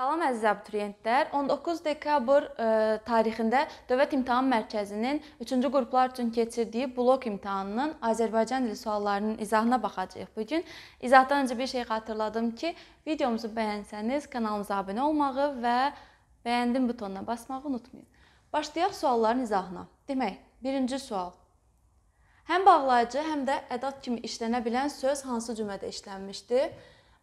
Salam əziz abituriyentlər. 19 dekabr ə, e, tarixində Dövlət İmtahan Mərkəzinin 3-cü qruplar üçün keçirdiyi blok imtahanının Azərbaycan dili suallarının izahına baxacağıq. Bu gün izahdan öncə bir şey xatırladım ki, videomuzu bəyənsəniz kanalımıza abunə olmağı və bəyəndim butonuna basmağı unutmayın. Başlayaq sualların izahına. Demək, birinci sual. Həm bağlayıcı, həm də ədad kimi işlənə bilən söz hansı cümlədə işlənmişdir?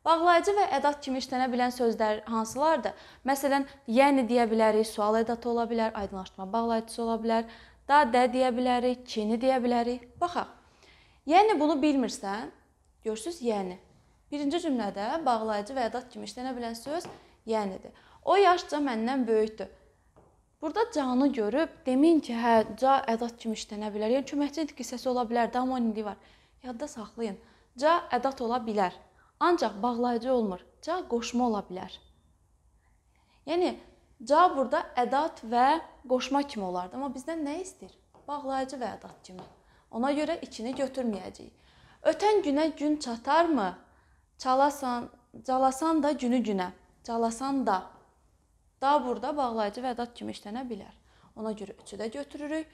Bağlayıcı və ədad kimi işlənə bilən sözlər hansılardır? Məsələn, yəni deyə bilərik, sual ədatı ola bilər, aydınlaşdırma bağlayıcısı ola bilər, da, də deyə bilərik, kini deyə bilərik. Baxaq. Yəni bunu bilmirsən, görürsüz, yəni. Birinci cümlədə bağlayıcı və ədad kimi işlənə bilən söz yənidir. O yaşca məndən böyükdür. Burada canı görüb demin ki, hə, ca ədad kimi işlənə bilər. Yəni köməkçi hissəsi ola bilər, da, amma indi var. Yadda saxlayın. Ca ədad ola bilər. Ancaq bağlayıcı olmur. Ca qoşma ola bilər. Yəni ca burada ədat və qoşma kimi olardı, amma bizdən nə istəyir? Bağlayıcı və ədat kimi. Ona görə ikini götürməyəcəyik. Ötən günə gün çatarmı? Çalasan, calasan da günü günə. Calasan da. Da burada bağlayıcı və ədat kimi işlənə bilər. Ona görə üçü də götürürük.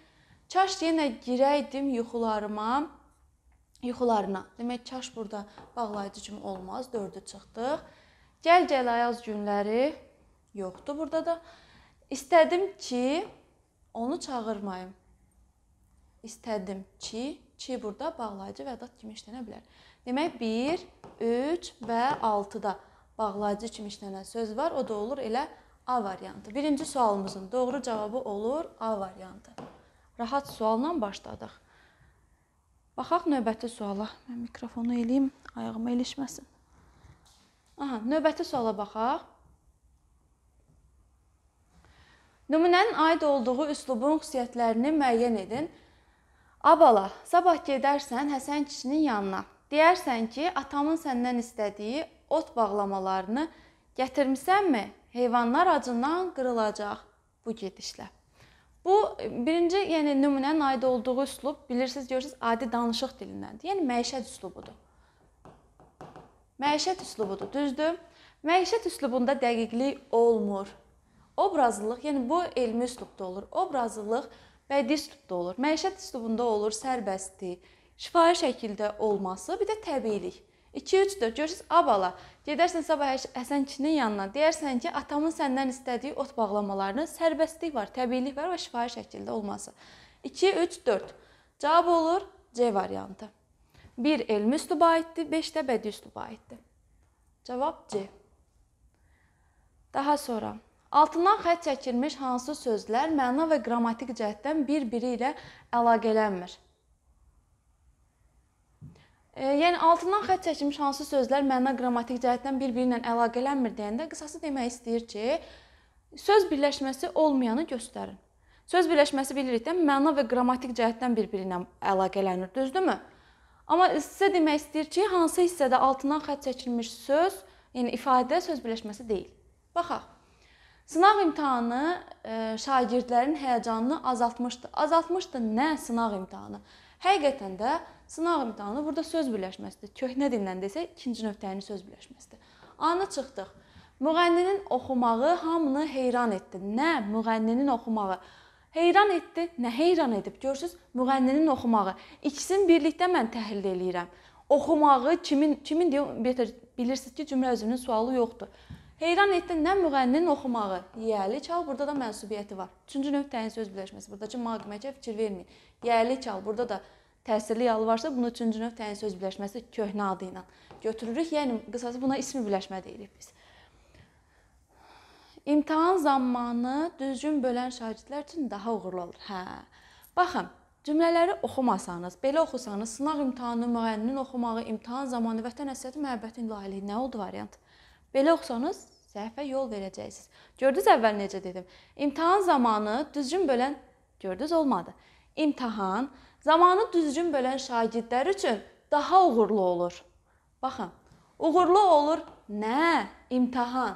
Çaş yenə girəydim yuxularıma yuxularına. Demək kaş burada bağlayıcı kimi olmaz. 4-ü çıxdıq. Gəl-gəl ayaz günləri yoxdur burada da. İstədim ki onu çağırmayım. İstədim ki, ki burada bağlayıcı və dad kimi işlənə bilər. Demək 1, 3 və 6-da bağlayıcı kimi işlənən söz var. O da olur elə A variantı. Birinci sualımızın doğru cavabı olur A variantı. Rahat sualla başladıq. Baxaq növbəti suala. Mən mikrofonu eləyim, ayağıma ilişməsin. Aha, növbəti suala baxaq. Nümunənin aid olduğu üslubun xüsusiyyətlərini müəyyən edin. A bala, sabah gedərsən Həsən kişinin yanına. Deyərsən ki, atamın səndən istədiyi ot bağlamalarını gətirmisənmi? Heyvanlar acından qırılacaq bu gedişlə. Bu birinci, yəni nümunənin aid olduğu üslub bilirsiniz, görürsüz, adi danışıq dilindəndir. Yəni məişət üslubudur. Məişət üslubudur, düzdür? Məişət üslubunda dəqiqlik olmur. Obrazlılıq, yəni bu elmi üslubda olur. Obrazlılıq bədii üslubda olur. Məişət üslubunda olur sərbəstlik, şifahi şəkildə olması, bir də təbiilik. 2-3-dür. Görürsüz, a bala, gedərsən sabah Həsənçinin yanına, deyərsən ki, atamın səndən istədiyi ot bağlamalarının sərbəstlik var, təbiilik var və şifahi şəkildə olması. 2-3-4. Cavab olur C variantı. 1 elmi üsluba aiddir, 5 də bədii üsluba aiddir. Cavab C. Daha sonra altından xətt çəkilmiş hansı sözlər məna və qrammatik cəhətdən bir-biri ilə əlaqələnmir? Yəni altından xətt çəkilmiş hansı sözlər məna qrammatik cəhətdən bir-biri ilə əlaqələnmir deyəndə qısası demək istəyir ki, söz birləşməsi olmayanı göstərin. Söz birləşməsi bilirik də məna və qrammatik cəhətdən bir-biri ilə əlaqələnir, düzdürmü? Amma sizə demək istəyir ki, hansı hissədə altından xətt çəkilmiş söz, yəni ifadə söz birləşməsi deyil. Baxaq. Sınaq imtahanı e, şagirdlərin həyəcanını azaltmışdı. Azaltmışdı nə sınaq imtahanı? Həqiqətən də Sınaq imtahanı burada söz birləşməsidir. Köhnə dillə desək, ikinci növ təyinli söz birləşməsidir. Ana çıxdıq. Müğənninin oxumağı hamını heyran etdi. Nə müğənninin oxumağı heyran etdi, nə heyran edib. Görürsüz, müğənninin oxumağı. İkisini birlikdə mən təhlil eləyirəm. Oxumağı kimin kimin deyir, bilirsiniz ki, cümlə özünün sualı yoxdur. Heyran etdi nə müğənninin oxumağı. Yəli çal burada da mənsubiyyəti var. 3-cü növ təyin söz birləşməsi. Buradakı maqməcə fikir verməyin. Yəli çal burada da təhsilli yalvarsa, bunu üçüncü növ təyin söz birləşməsi köhnə adı ilə götürürük. Yəni qısası buna ismi birləşmə deyirik biz. İmtahan zamanı düzgün bölən şagirdlər üçün daha uğurlu olur. Hə. Baxın, cümlələri oxumasanız, belə oxusanız, sınaq imtahanı, müğənninin oxumağı, imtahan zamanı vətən həsrəti, məhəbbətin lailiyi nə oldu variant? Belə oxusanız səhvə yol verəcəksiniz. Gördünüz əvvəl necə dedim? İmtahan zamanı düzgün bölən gördünüz olmadı. İmtahan zamanı düzgün bölən şagirdlər üçün daha uğurlu olur. Baxın, uğurlu olur nə? İmtahan.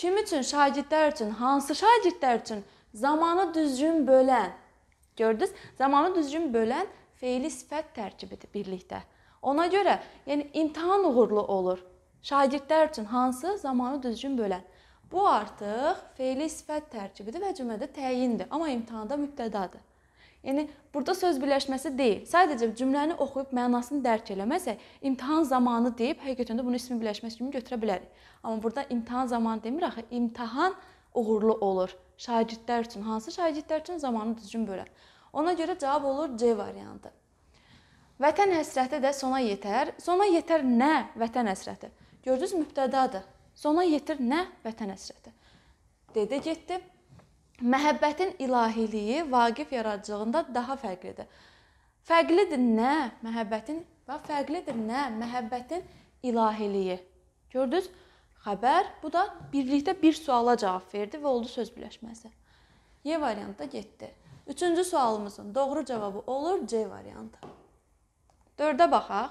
Kim üçün? Şagirdlər üçün. Hansı şagirdlər üçün? Zamanı düzgün bölən. Gördünüz? Zamanı düzgün bölən feili sifət tərkibidir birlikdə. Ona görə, yəni imtahan uğurlu olur. Şagirdlər üçün hansı? Zamanı düzgün bölən. Bu artıq feili sifət tərkibidir və cümlədə təyindir, amma imtahanda mübtədadır. Yəni burada söz birləşməsi deyil. Sadəcə cümləni oxuyub mənasını dərk eləməsək, imtahan zamanı deyib həqiqətən də bunu ismi birləşməsi kimi götürə bilərik. Amma burada imtahan zamanı demir axı, imtahan uğurlu olur şagirdlər üçün. Hansı şagirdlər üçün zamanı düzgün bölən. Ona görə cavab olur C variantı. Vətən həsrəti də sona yetər. Sona yetər nə? Vətən həsrəti. Gördünüz mübtədadır. Sona yetir nə? Vətən həsrəti. Dedi getdi. Məhəbbətin ilahiliyi Vaqif yaradıcılığında daha fərqlidir. Fərqlidir nə? Məhəbbətin və fərqlidir nə? Məhəbbətin ilahiliyi. Gördünüz? Xəbər bu da birlikdə bir suala cavab verdi və oldu söz birləşməsi. Y variantı getdi. 3-cü sualımızın doğru cavabı olur C variantı. 4-ə baxaq.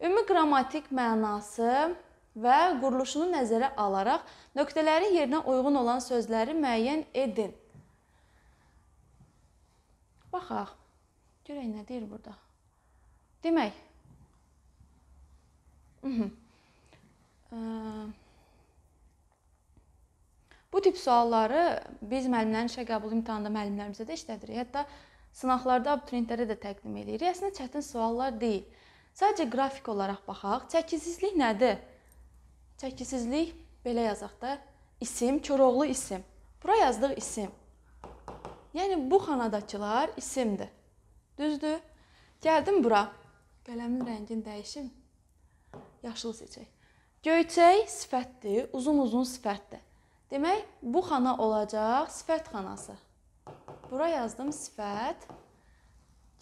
Ümumi qrammatik mənası və quruluşunu nəzərə alaraq nöqtələri yerinə uyğun olan sözləri müəyyən edin. Baxaq. Görək nə deyir burada. Demək. Bu tip sualları biz müəllimlərin işə qəbul imtahanında müəllimlərimizə də işlədirik. Hətta sınaqlarda abituriyentlərə də təqdim eləyirik. Əslində çətin suallar deyil. Sadəcə qrafik olaraq baxaq. Çəkisizlik nədir? Çəkisizlik belə yazaq da. İsim, Koroğlu isim. Bura yazdıq isim. Yəni bu xanadakılar isimdir. Düzdür? Gəldim bura. Qələmin rəngini dəyişim. Yaşıl seçək. Göyçək sifətdir, uzun-uzun sifətdir. Demək, bu xana olacaq sifət xanası. Bura yazdım sifət.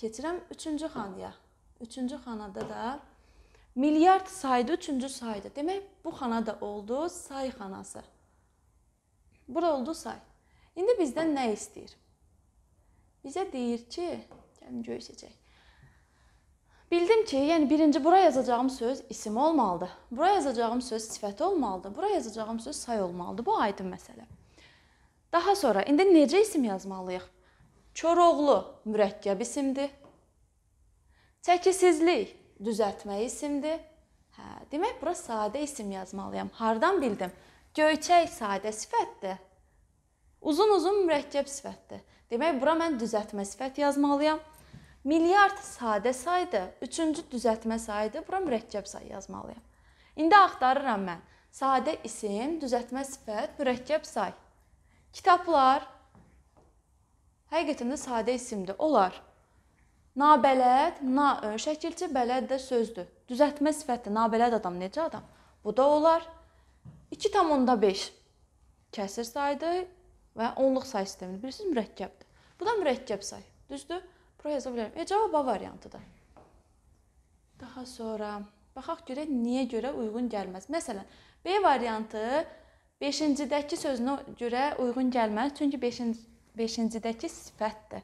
Keçirəm 3-cü xanaya. 3-cü xanada da Milyard saydı üçüncü saydı. Demək bu xana da oldu say xanası. Bura oldu say. İndi bizdən nə istəyir? Bizə deyir ki, gəlin görüşəcək. Bildim ki, yəni birinci bura yazacağım söz isim olmalıdır. Bura yazacağım söz sifət olmalıdır. Bura yazacağım söz say olmalıdır. Bu aydın məsələ. Daha sonra indi necə isim yazmalıyıq? Çoroğlu mürəkkəb isimdir. Çəkisizlik düzəltmə isimdir. Hə, demək bura sadə isim yazmalıyam. Hardan bildim? Göyçək sadə sifətdir. Uzun-uzun mürəkkəb sifətdir. Demək bura mən düzəltmə sifət yazmalıyam. Milyard sadə saydır. Üçüncü düzəltmə saydır. Bura mürəkkəb say yazmalıyam. İndi axtarıram mən. Sadə isim, düzəltmə sifət, mürəkkəb say. Kitablar həqiqətən də sadə isimdir. Olar. Nabələd, na ön e, şəkilçi, bələd də sözdür. Düzəltmə sifəti nabələd adam necə adam? Bu da olar. 2.5 kəsir saydı və onluq say sistemini bilirsiniz mürəkkəbdir. Bu da mürəkkəb say. Düzdür? Bura yaza bilərəm. E cavab A variantıdır. Daha sonra baxaq görək niyə görə uyğun gəlməz. Məsələn, B variantı 5-cidəki sözünə görə uyğun gəlməz, çünki 5-cidəki sifətdir.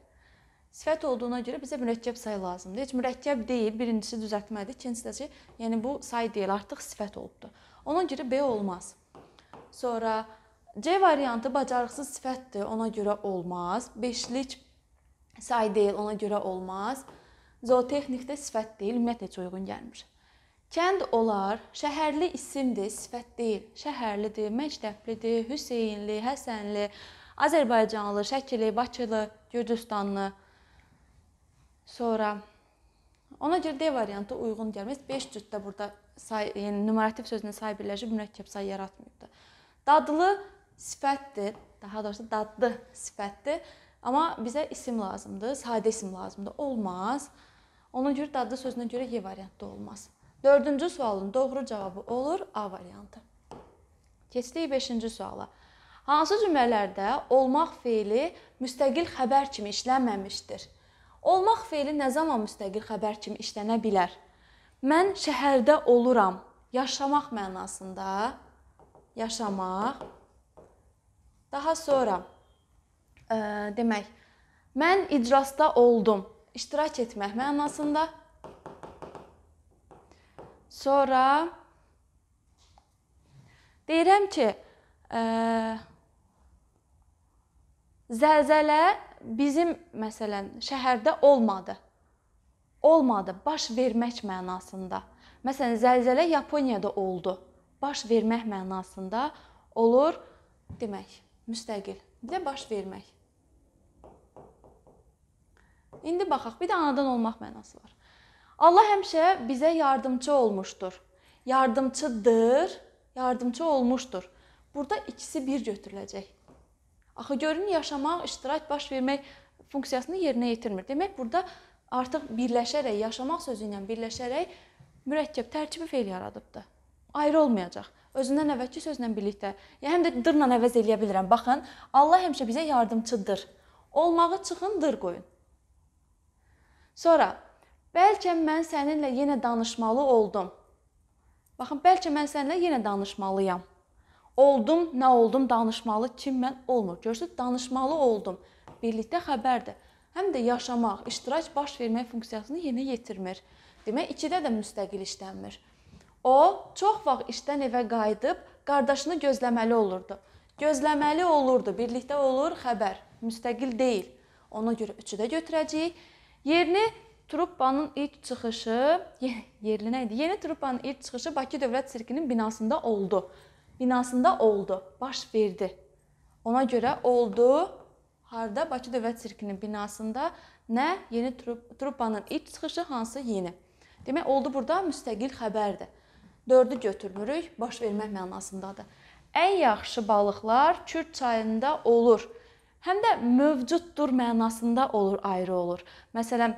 Sifət olduğuna görə bizə mürəkkəb say lazımdır. Heç mürəkkəb deyil, birincisi düzəltmədir, ikincisi də ki, yəni bu say deyil, artıq sifət olubdu. Ona görə B olmaz. Sonra C variantı bacarıqsız sifətdir, ona görə olmaz. Beşlik say deyil, ona görə olmaz. Zootexnikdə sifət deyil, ümumiyyətlə heç uyğun gəlmir. Kənd olar, şəhərli isimdir, sifət deyil. Şəhərlidir, məktəblidir, Hüseynli, Həsənli, Azərbaycanlı, Şəkili, Bakılı, Gürcüstanlı Sonra ona görə D variantı uyğun gəlməz. 5 cütdə burada say, yəni numerativ sözünə say birləşib mürəkkəb say yaratmayıbdı. Dadlı sifətdir, daha doğrusu dadlı sifətdir. Amma bizə isim lazımdır, sadə isim lazımdır. Olmaz. Ona görə dadlı sözünə görə Y variantı da olmaz. 4-cü sualın doğru cavabı olur A variantı. Keçdik 5-ci suala. Hansı cümlələrdə olmaq feili müstəqil xəbər kimi işlənməmişdir? Olmaq feili nə zaman müstəqil xəbər kimi işlənə bilər? Mən şəhərdə oluram. Yaşamaq mənasında yaşamaq. Daha sonra ə, e, demək, mən iclasda oldum. İştirak etmək mənasında. Sonra deyirəm ki, ə, e, zəlzələ bizim məsələn şəhərdə olmadı. Olmadı baş vermək mənasında. Məsələn zəlzələ Yaponiyada oldu. Baş vermək mənasında olur demək, müstəqil. Bir də baş vermək. İndi baxaq, bir də anadan olmaq mənası var. Allah həmişə bizə yardımçı olmuşdur. Yardımçıdır, yardımçı olmuşdur. Burada ikisi bir götürüləcək. Axı görün yaşamaq, iştirak baş vermək funksiyasını yerinə yetirmir. Demək burada artıq birləşərək yaşamaq sözü ilə birləşərək mürəkkəb tərkibi feil yaradıbdı. Ayrı olmayacaq. Özündən əvvəlki sözlə birlikdə, ya həm də dırla əvəz eləyə bilirəm. Baxın, Allah həmişə bizə yardımçıdır. Olmağı çıxın dır qoyun. Sonra bəlkə mən səninlə yenə danışmalı oldum. Baxın, bəlkə mən səninlə yenə danışmalıyam. Oldum, nə oldum, danışmalı kim mən olmur. Görürsüz, danışmalı oldum. Birlikdə xəbərdir. Həm də yaşamaq, iştirak baş vermək funksiyasını yerinə yetirmir. Demək, ikidə də müstəqil işlənmir. O, çox vaxt işdən evə qayıdıb qardaşını gözləməli olurdu. Gözləməli olurdu, birlikdə olur xəbər, müstəqil deyil. Ona görə üçü də götürəcəyik. Yerini truppanın ilk çıxışı, yerli nə idi? Yeni truppanın ilk çıxışı Bakı Dövlət Sirkinin binasında oldu binasında oldu, baş verdi. Ona görə oldu harda Bakı Dövlət Sirkinin binasında nə yeni trup truppanın ilk çıxışı, hansı yeni. Demək oldu burada müstəqil xəbərdir. 4-ü götürmürük, baş vermək mənasındadır. Ən yaxşı balıqlar Kürt çayında olur. Həm də mövcuddur mənasında olur, ayrı olur. Məsələn,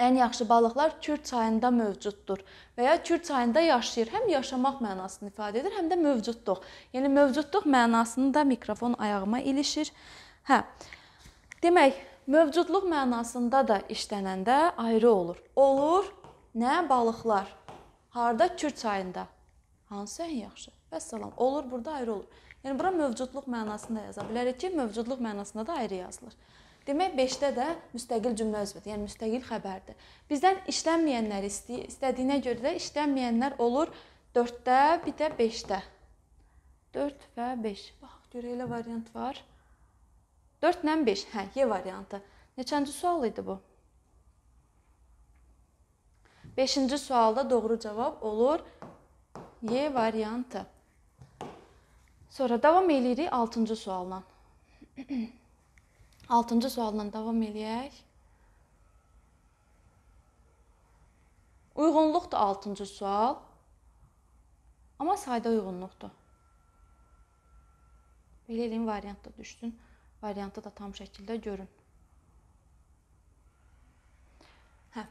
ən yaxşı balıqlar Kür çayında mövcuddur və ya Kür çayında yaşayır. Həm yaşamaq mənasını ifadə edir, həm də mövcudluq. Yəni mövcudluq mənasını da mikrofon ayağıma ilişir. Hə. Demək, mövcudluq mənasında da işlənəndə ayrı olur. Olur nə balıqlar? Harda Kür çayında? Hansı ən yaxşı? Vəssalam. Olur burada ayrı olur. Yəni bura mövcudluq mənasında yaza bilərik ki, mövcudluq mənasında da ayrı yazılır. Demək 5-də də müstəqil cümlə özüdür, yəni müstəqil xəbərdir. Bizdən işlənməyənləri istəyir, istədiyinə görə də işlənməyənlər olur 4-də, bir də 5-də. 4 və 5. Bax görə elə variant var. 4 ilə 5. Hə, Y variantı. Neçənci sual idi bu? 5-ci sualda doğru cavab olur Y variantı. Sonra davam eləyirik 6-cı sualla. Altıncı sualla davam eləyək. Uyğunluqdur 6-cı sual. Amma sayda uyğunluqdur. Belə eləyin variant da düşsün. Variantı da tam şəkildə görün. Hə.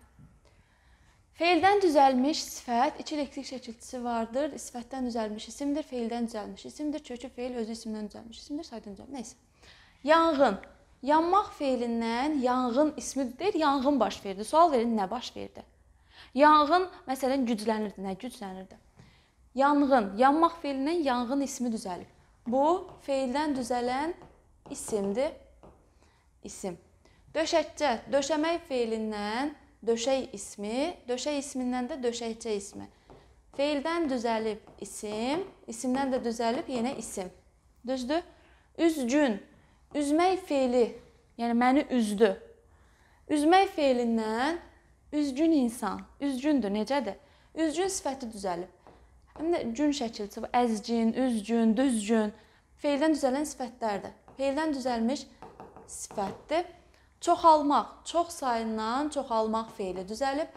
Feildən düzəlmiş sifət iki elektrik şəkilçisi vardır. Sifətdən düzəlmiş isimdir, feildən düzəlmiş isimdir. Çünki feil özü isimdən düzəlmiş isimdir, saydan düzəlmiş. Nəysə. Yanğın Yanmaq feilindən yanğın ismi deyir, yanğın baş verdi. Sual verin, nə baş verdi? Yanğın məsələn güclənirdi, nə güclənirdi? Yanğın, yanmaq feilindən yanğın ismi düzəlib. Bu feildən düzələn isimdir. İsim. Döşəkcə, döşəmək feilindən döşək ismi, döşək ismindən də döşəkcə ismi. Feildən düzəlib isim, isimdən də düzəlib yenə isim. Düzdür? Üzgün üzmək feili, yəni məni üzdü. Üzmək feilindən üzgün insan, üzgündür, necədir? Üzgün sifəti düzəlib. Həm də gün şəkilçisi, əzgin, üzgün, düzgün feildən düzələn sifətlərdir. Feildən düzəlmiş sifətdir. Çoxalmaq, çox sayından çoxalmaq feili düzəlib.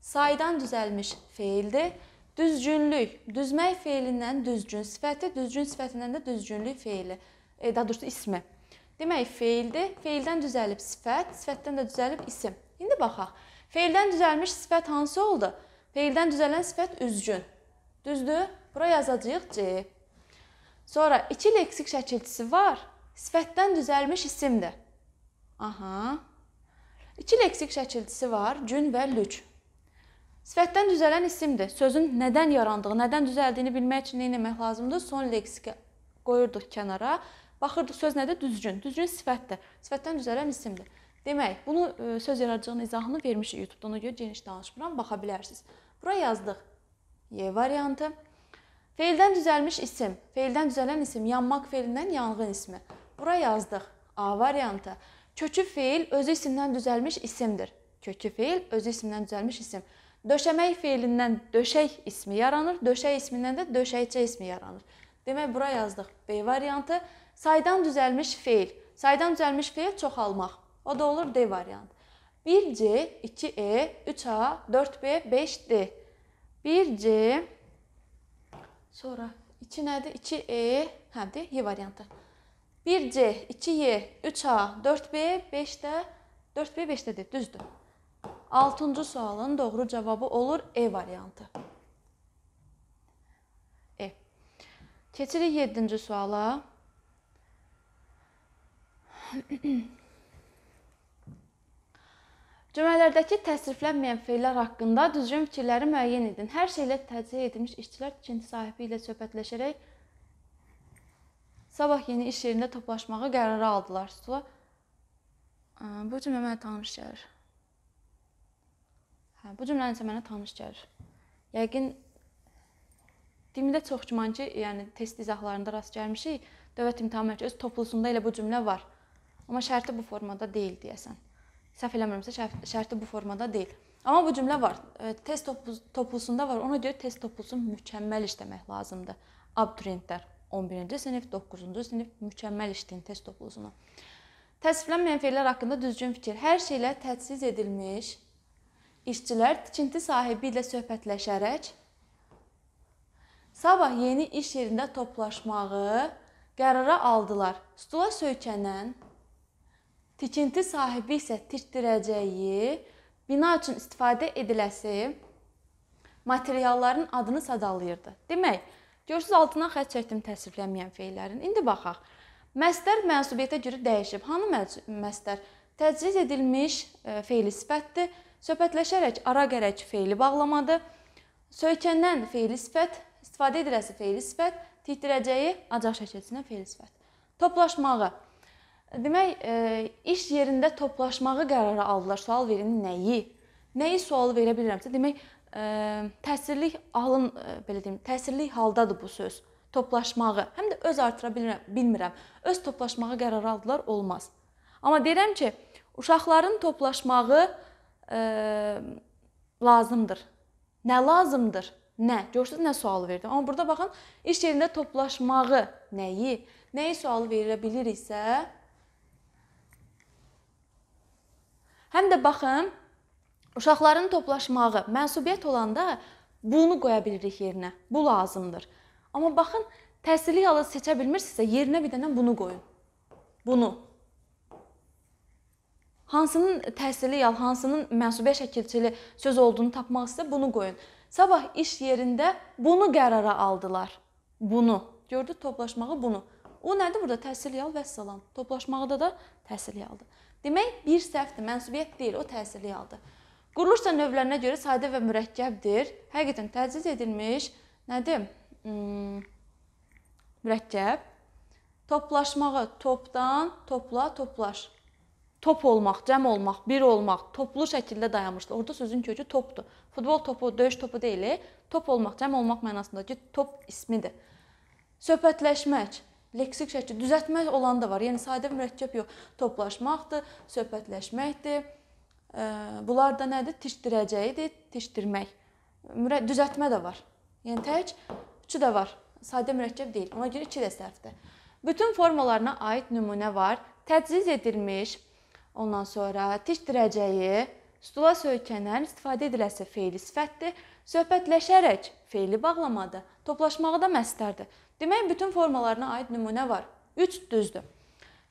Saydan düzəlmiş feildir. Düzgünlük, düzmək feilindən düzgün sifəti, düzgün sifətindən də düzgünlük feili, e, daha doğrusu ismi. Demək feildir. Feildən düzəlib sifət, sifətdən də düzəlib isim. İndi baxaq. Feildən düzəlmiş sifət hansı oldu? Feildən düzələn sifət üzgün. Düzdür? Bura yazacağıq C. Sonra iki leksik şəkilçisi var. Sifətdən düzəlmiş isimdir. Aha. İki leksik şəkilçisi var, gün və lük. Sifətdən düzələn isimdir. Sözün nədən yarandığı, nədən düzəldiyini bilmək üçün nə etmək lazımdır? Son leksiki qoyurduq kənara Baxırdıq söz nədir? Düzgün. Düzgün sifətdir. Sifətdən düzələn isimdir. Demək, bunu e, söz yaradıcılığının izahını vermişik YouTube-da. Ona görə geniş danışmıram, baxa bilərsiniz. Bura yazdıq Y variantı. Feildən düzəlmiş isim, feildən düzələn isim, yanmaq feilindən yanğın ismi. Bura yazdıq A variantı. Kökü feil özü isimdən düzəlmiş isimdir. Kökü feil özü isimdən düzəlmiş isim. Döşəmək feilindən döşək ismi yaranır, döşək ismindən də döşəkçə ismi yaranır. Demək bura yazdıq B variantı. Saydan düzəlmiş feil. Saydan düzəlmiş feil çoxalmaq. O da olur D variantı. 1C, 2E, 3A, 4B, 5D. 1C sonra 2 nədir? 2E, həmdir, Y variantı. 1C, 2Y, 3A, 4B, 5D. 4B 5-dədir, düzdür. 6-cı sualın doğru cavabı olur E variantı. E. Keçirik 7-ci suala. Cümlələrdəki təsriflənməyən feillər haqqında düzgün fikirləri müəyyən edin. Hər şeylə təcih edilmiş işçilər tikinti sahibi ilə söhbətləşərək sabah yeni iş yerində toplaşmağa qərarı aldılar. Stula bu cümlə mənə tanış gəlir. Hə, bu cümlə isə mənə tanış gəlir. Yəqin Dimdə çox güman ki, yəni test izahlarında rast gəlmişik. Dövlət İmtahan Mərkəzi toplusunda elə bu cümlə var. Amma şərti bu formada deyil deyəsən. Səhv eləmirəmsə şərti bu formada deyil. Amma bu cümlə var. Test toplusunda var. Ona görə test toplusu mükəmməl işləmək lazımdır. Abituriyentlər 11-ci sinif, 9-cu sinif mükəmməl işləyin test toplusunu. Təsviflənməyən fe'llər haqqında düzgün fikir. Hər şeylə təchiz edilmiş işçilər tikinti sahibi ilə söhbətləşərək sabah yeni iş yerində toplaşmağı qərara aldılar. Stula söykənən Tikinti sahibi isə tikdirəcəyi, bina üçün istifadə ediləsi materialların adını sadalayırdı. Demək, görürsüz altından xətt çəkdim təsvirlənməyən feillərin. İndi baxaq. Məsdər mənsubiyyətə görə dəyişib. Hanı məsdər? Təcrid edilmiş e, feili sifətdir. Söhbətləşərək ara gərək feili bağlamadır. Söykənən feili sifət, istifadə ediləsi feili sifət, tikdirəcəyi acaq şəkilçisindən feili sifət. Toplaşmağı Demək, e, iş yerində toplaşmağı qərara aldılar. Sual verin nəyi? Nəyi sual verə bilirəmsə, demək, e, təsirlik alın e, belə deyim, təsirlik haldadır bu söz. Toplaşmağı həm də öz artıra bilmirəm, bilmirəm. Öz toplaşmağı qərara aldılar, olmaz. Amma deyirəm ki, uşaqların toplaşmağı ə, lazımdır. Nə lazımdır? Nə? Görürsüz, nə sual verdim. Amma burada baxın, iş yerində toplaşmağı nəyi, nəyi sual verə biliriksə, Həm də baxın, uşaqların toplaşmağı mənsubiyyət olanda bunu qoya bilirik yerinə. Bu lazımdır. Amma baxın, təhsili yalnız seçə bilmirsinizsə, yerinə bir dənə bunu qoyun. Bunu. Hansının təhsili yal, hansının mənsubiyyə şəkilçili söz olduğunu tapmaq istə bunu qoyun. Sabah iş yerində bunu qərara aldılar. Bunu. Gördü toplaşmağı bunu. O nədir burada? Təhsil yal və salam. Toplaşmaqda da təhsil yaldır. Demək, bir səhvdir, mənsubiyyət deyil, o təsirli haldır. Quruluş da növlərinə görə sadə və mürəkkəbdir. Həqiqətən təcrid edilmiş, nədir? Hmm, mürəkkəb. Toplaşmağı topdan, topla, toplaş. Top olmaq, cəm olmaq, bir olmaq, toplu şəkildə dayanmışdı. Orda sözün kökü topdur. Futbol topu, döyüş topu deyil, e, top olmaq, cəm olmaq mənasındakı top ismidir. Söhbətləşmək leksik şəkil düzəltmək olan da var. Yəni sadə mürəkkəb yox, toplaşmaqdır, söhbətləşməkdir. Bunlar da nədir? Tikdirəcəyidir, tikdirmək. Düzəltmə də var. Yəni tək üçü də var. Sadə mürəkkəb deyil. Ona görə 2 də səhvdir. Bütün formalarına aid nümunə var. Təcriz edilmiş, ondan sonra tikdirəcəyi, stula söykənən istifadə ediləsi feili sifətdir Söhbətləşərək feili bağlamadı, toplaşmağı da məsdərdir. Demək bütün formalarına aid nümunə var. 3 düzdür.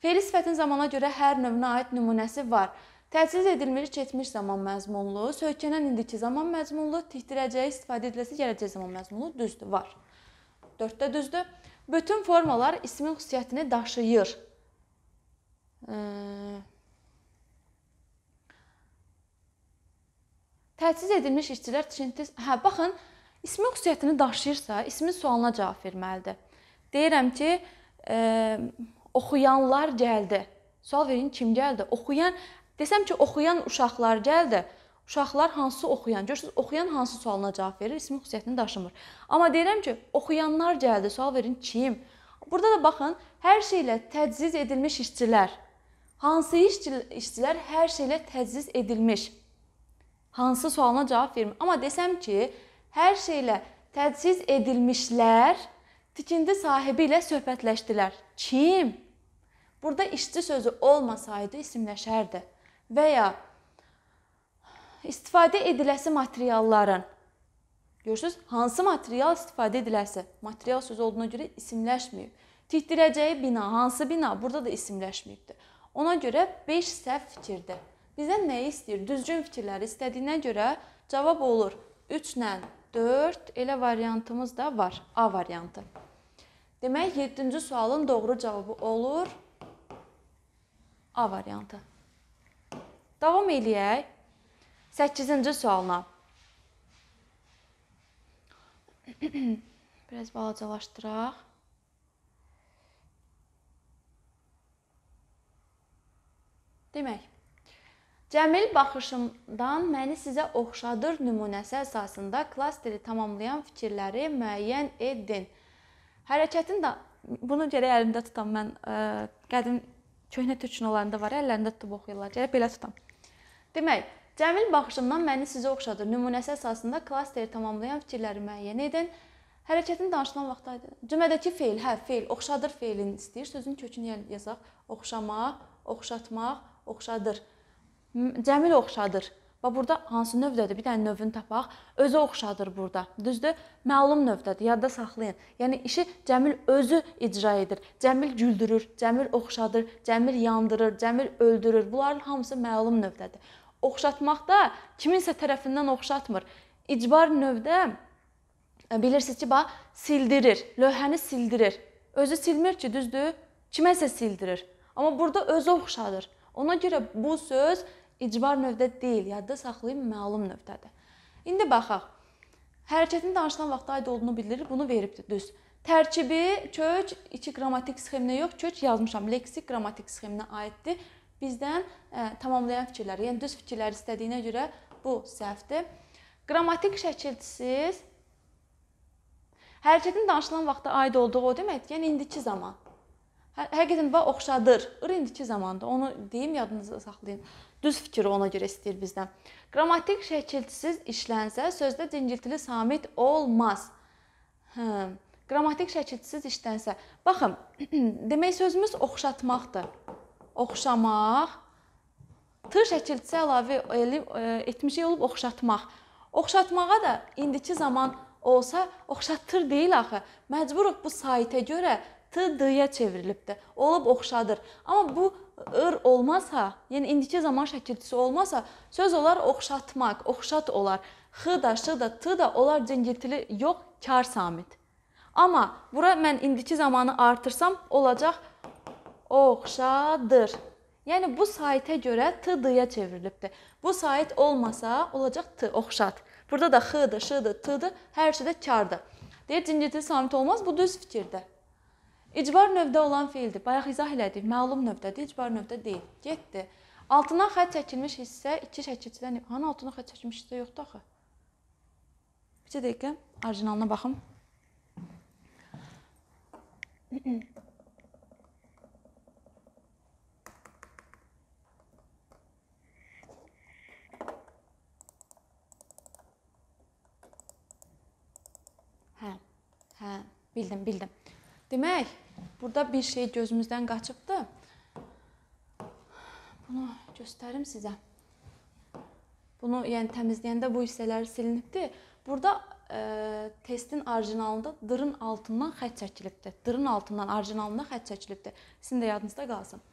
Feili sifətin zamana görə hər növünə aid nümunəsi var. Təcrid edilmiş keçmiş zaman məzmunlu, söykənən indiki zaman məzmunlu, tikdirəcəyi istifadə ediləsi gələcək zaman məzmunlu düzdür, var. 4-də düzdür. Bütün formalar ismin xüsusiyyətini daşıyır. E Təchiz edilmiş işçilər tikinti hə baxın, ismi xüsusiyyətini daşıyırsa, ismin sualına cavab verməlidir. Deyirəm ki, e, oxuyanlar gəldi. Sual verin kim gəldi? Oxuyan desəm ki, oxuyan uşaqlar gəldi. Uşaqlar hansı oxuyan? Görürsüz, oxuyan hansı sualına cavab verir? İsmi xüsusiyyətini daşımır. Amma deyirəm ki, oxuyanlar gəldi. Sual verin kim? Burada da baxın, hər şeylə təchiz edilmiş işçilər. Hansı işçilər hər şeylə təchiz edilmiş? hansı sualına cavab vermir. Amma desəm ki, hər şeylə tədsiz edilmişlər tikindi sahibi ilə söhbətləşdilər. Kim? Burada işçi sözü olmasaydı isimləşərdi və ya istifadə ediləsi materialların Görürsüz, hansı material istifadə ediləsi? Material sözü olduğuna görə isimləşməyib. Tikdirəcəyi bina hansı bina? Burada da isimləşməyibdi. Ona görə 5 səhv fikirdir. Bizdən nə istəyir? Düzgün fikirləri istədiyinə görə cavab olur 3 ilə 4 elə variantımız da var. A variantı. Demək 7-ci sualın doğru cavabı olur A variantı. Davam eləyək 8-ci sualına. Biraz balacalaşdıraq. Demək Cəmil baxışımdan məni sizə oxşadır nümunəsi əsasında klasteri tamamlayan fikirləri müəyyən edin. Hərəkətin də bunu gərək əlimdə tutam mən ə, e, qədim köhnə türk kinolarında var, əllərində tutub oxuyurlar. Gərək belə tutam. Demək, Cəmil baxışından məni sizə oxşadır. Nümunəsi əsasında klasteri tamamlayan fikirləri müəyyən edin. Hərəkətin danışılan vaxtda cümlədəki feil, hə, feil, oxşadır feilini istəyir. Sözün kökünü yazaq. Oxşamaq, oxşatmaq, oxşadır. Cəmil oxşadır. Və burada hansı növdədir? Bir dənə növünü tapaq. Özü oxşadır burada. Düzdür? Məlum növdədir. Yadda saxlayın. Yəni işi Cəmil özü icra edir. Cəmil güldürür, Cəmil oxşadır, Cəmil yandırır, Cəmil öldürür. Bunların hamısı məlum növdədir. Oxşatmaq da kiminsə tərəfindən oxşatmır. İcbar növdə e, bilirsiniz ki, bax sildirir, lövhəni sildirir. Özü silmir ki, düzdür? Kiməsə sildirir. Amma burada özü oxşadır. Ona görə bu söz icbar növdə deyil, yadda saxlayın, məlum növdədir. İndi baxaq. Hərəkətin danışılan vaxta aid olduğunu bildirir, bunu veribdir, düz. Tərkibi kök iki qrammatik sxeminə yox, kök yazmışam, leksik qrammatik sxeminə aiddir. Bizdən ə, e, tamamlayan fikirləri, yəni düz fikirləri istədiyinə görə bu səhvdir. Qrammatik şəkilsiz hərəkətin danışılan vaxta aid olduğu o deməkdir, yəni indiki zaman. Həqiqətən va oxşadır. İndiki zamanda onu deyim yadınızda saxlayın. Düz fikri ona görə istəyir bizdən. Qrammatik şəkilsiz işlənsə sözdə cingiltili samit olmaz. Hə. Qrammatik şəkilsiz işlənsə. Baxın, demək sözümüz oxşatmaqdır. Oxşamaq t şəkilçisi əlavə e, etmişik olub oxşatmaq. Oxşatmağa da indiki zaman olsa oxşatır deyil axı. Məcburuq bu saytə görə t-yə çevrilibdir. Olub oxşadır. Amma bu ır olmasa, yəni indiki zaman şəkilçisi olmasa, söz olar oxşatmaq, oxşat olar. X da, ş da, t da olar cingiltili yox, kar samit. Amma bura mən indiki zamanı artırsam olacaq oxşadır. Yəni bu saytə görə t d-yə çevrilibdir. Bu sayt olmasa olacaq t oxşat. Burada da x-dır, ş-dır, t-dır, hər şeydə kardır. Deyir cingiltili samit olmaz, bu düz fikirdir. İcbar növdə olan fiildir. Bayaq izah elədik. Məlum növdədir, icbar növdə deyil. Getdi. Altından xətt çəkilmiş hissə iki şəkilçidən hanı altına xətt çəkilmiş hissə yoxdur axı. Bir dəqiqə orijinalına baxım. hə, hə, bildim, bildim. Demək, Burada bir şey gözümüzdən qaçıbdı. Bunu göstərim sizə. Bunu yəni təmizləyəndə bu hissələri silinibdi. Burada ə, e, testin orijinalında dırın altından xətt çəkilibdi. Dırın altından orijinalında xətt çəkilibdi. Sizin də yadınızda qalsın.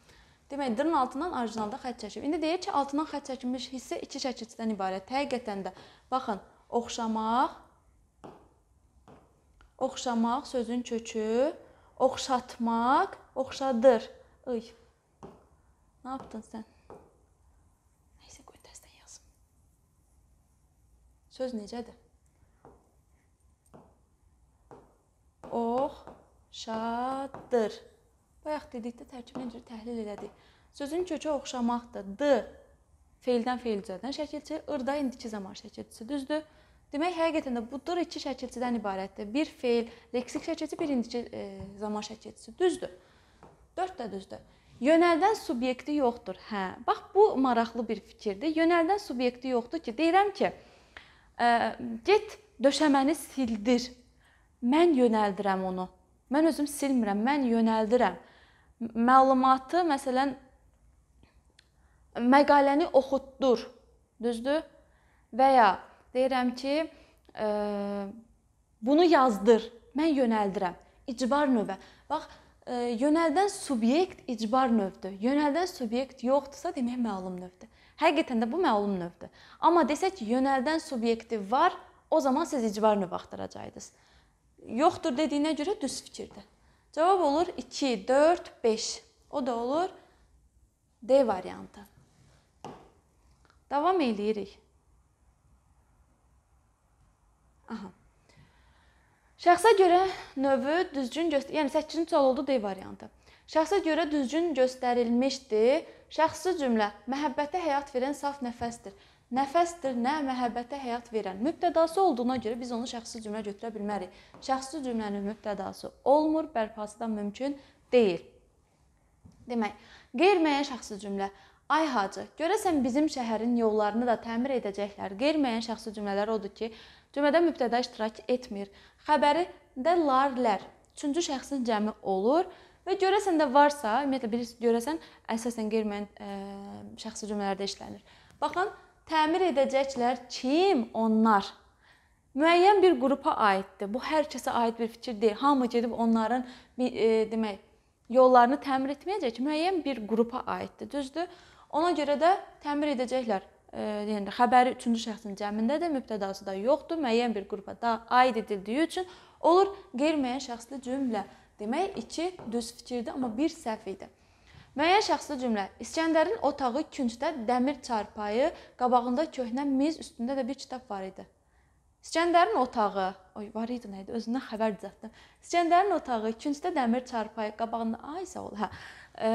Demək, dırın altından orijinalda xətt çəkilib. İndi deyir ki, altından xətt çəkilmiş hissə iki şəkildən ibarət. Həqiqətən də baxın, oxşamaq oxşamaq sözün kökü Oxşatmaq, oxşadır. Iy. Nə yaptın sən? Nəysə qoy təzədən yazım. Söz necədir? Oxşadır. Bayaq dedikdə tərkibini necə təhlil elədik. Sözün kökü oxşamaqdır. D feildən feil üzərindən şəkilçi, ır da indiki zaman şəkilçisi, düzdür? Demək, həqiqətən də bu dır iki şəkilçidən ibarətdir. Bir feil, leksik şəkilçi, birinci e, zaman şəkilçisi. Düzdür. 4 də düzdür. Yönəldən subyekti yoxdur. Hə, bax bu maraqlı bir fikirdir. Yönəldən subyekti yoxdur ki, deyirəm ki, e, get döşəməni sildir. Mən yönəldirəm onu. Mən özüm silmirəm, mən yönəldirəm. Məlumatı, məsələn, məqaləni oxutdur. Düzdür? Və ya Deyirəm ki, e, bunu yazdır, mən yönəldirəm. İcbar növə. Bax, e, yönəldən subyekt icbar növdür. Yönəldən subyekt yoxdursa, demək məlum növdür. Həqiqətən də bu məlum növdür. Amma desək ki, yönəldən subyekti var, o zaman siz icbar növü axtaracaqdınız. Yoxdur dediyinə görə düz fikirdir. Cavab olur 2, 4, 5. O da olur D variantı. Davam eləyirik. Aha. Şəxsə görə növü düzgün göstər, yəni 8-ci sual oldu D variantı. Şəxsə görə düzgün göstərilmişdir. Şəxsi cümlə məhəbbətə həyat verən saf nəfəsdir. Nəfəsdir nə məhəbbətə həyat verən. Mübtədası olduğuna görə biz onu şəxsi cümlə götürə bilmərik. Şəxsi cümlənin mübtədası olmur, bərpası da mümkün deyil. Demək, qeyri-müəyyən şəxsi cümlə Ay Hacı, görəsən bizim şəhərin yollarını da təmir edəcəklər. Qeyri-müəyyən şəxsi cümlələr odur ki, Cümlədə mübtəda iştirak etmir. Xəbəri də larlər üçüncü şəxsin cəmi olur və görəsən də varsa, ümumiyyətlə bir görəsən əsasən qeyri-müəyyən e, şəxsi cümlələrdə işlənir. Baxın, təmir edəcəklər kim? Onlar. Müəyyən bir qrupa aiddir. Bu hər kəsə aid bir fikir deyil. Hamı gedib onların e, demək, yollarını təmir etməyəcək. Müəyyən bir qrupa aiddir, düzdür? Ona görə də təmir edəcəklər yəni xəbəri üçüncü şəxsin cəmindədir, mübtədası da yoxdur, müəyyən bir qrupa da aid edildiyi üçün olur qeyri-müəyyən şəxsli cümlə. Demək, iki düz fikirdir, amma bir səhv idi. Müəyyən şəxsli cümlə. İskəndərin otağı küncdə dəmir çarpayı, qabağında köhnə miz, üstündə də bir kitab var idi. İskəndərin otağı, oy var idi nə idi, özündən xəbər düzəltdim. İskəndərin otağı küncdə dəmir çarpayı, qabağında ay sağ ol. Hə. Ə,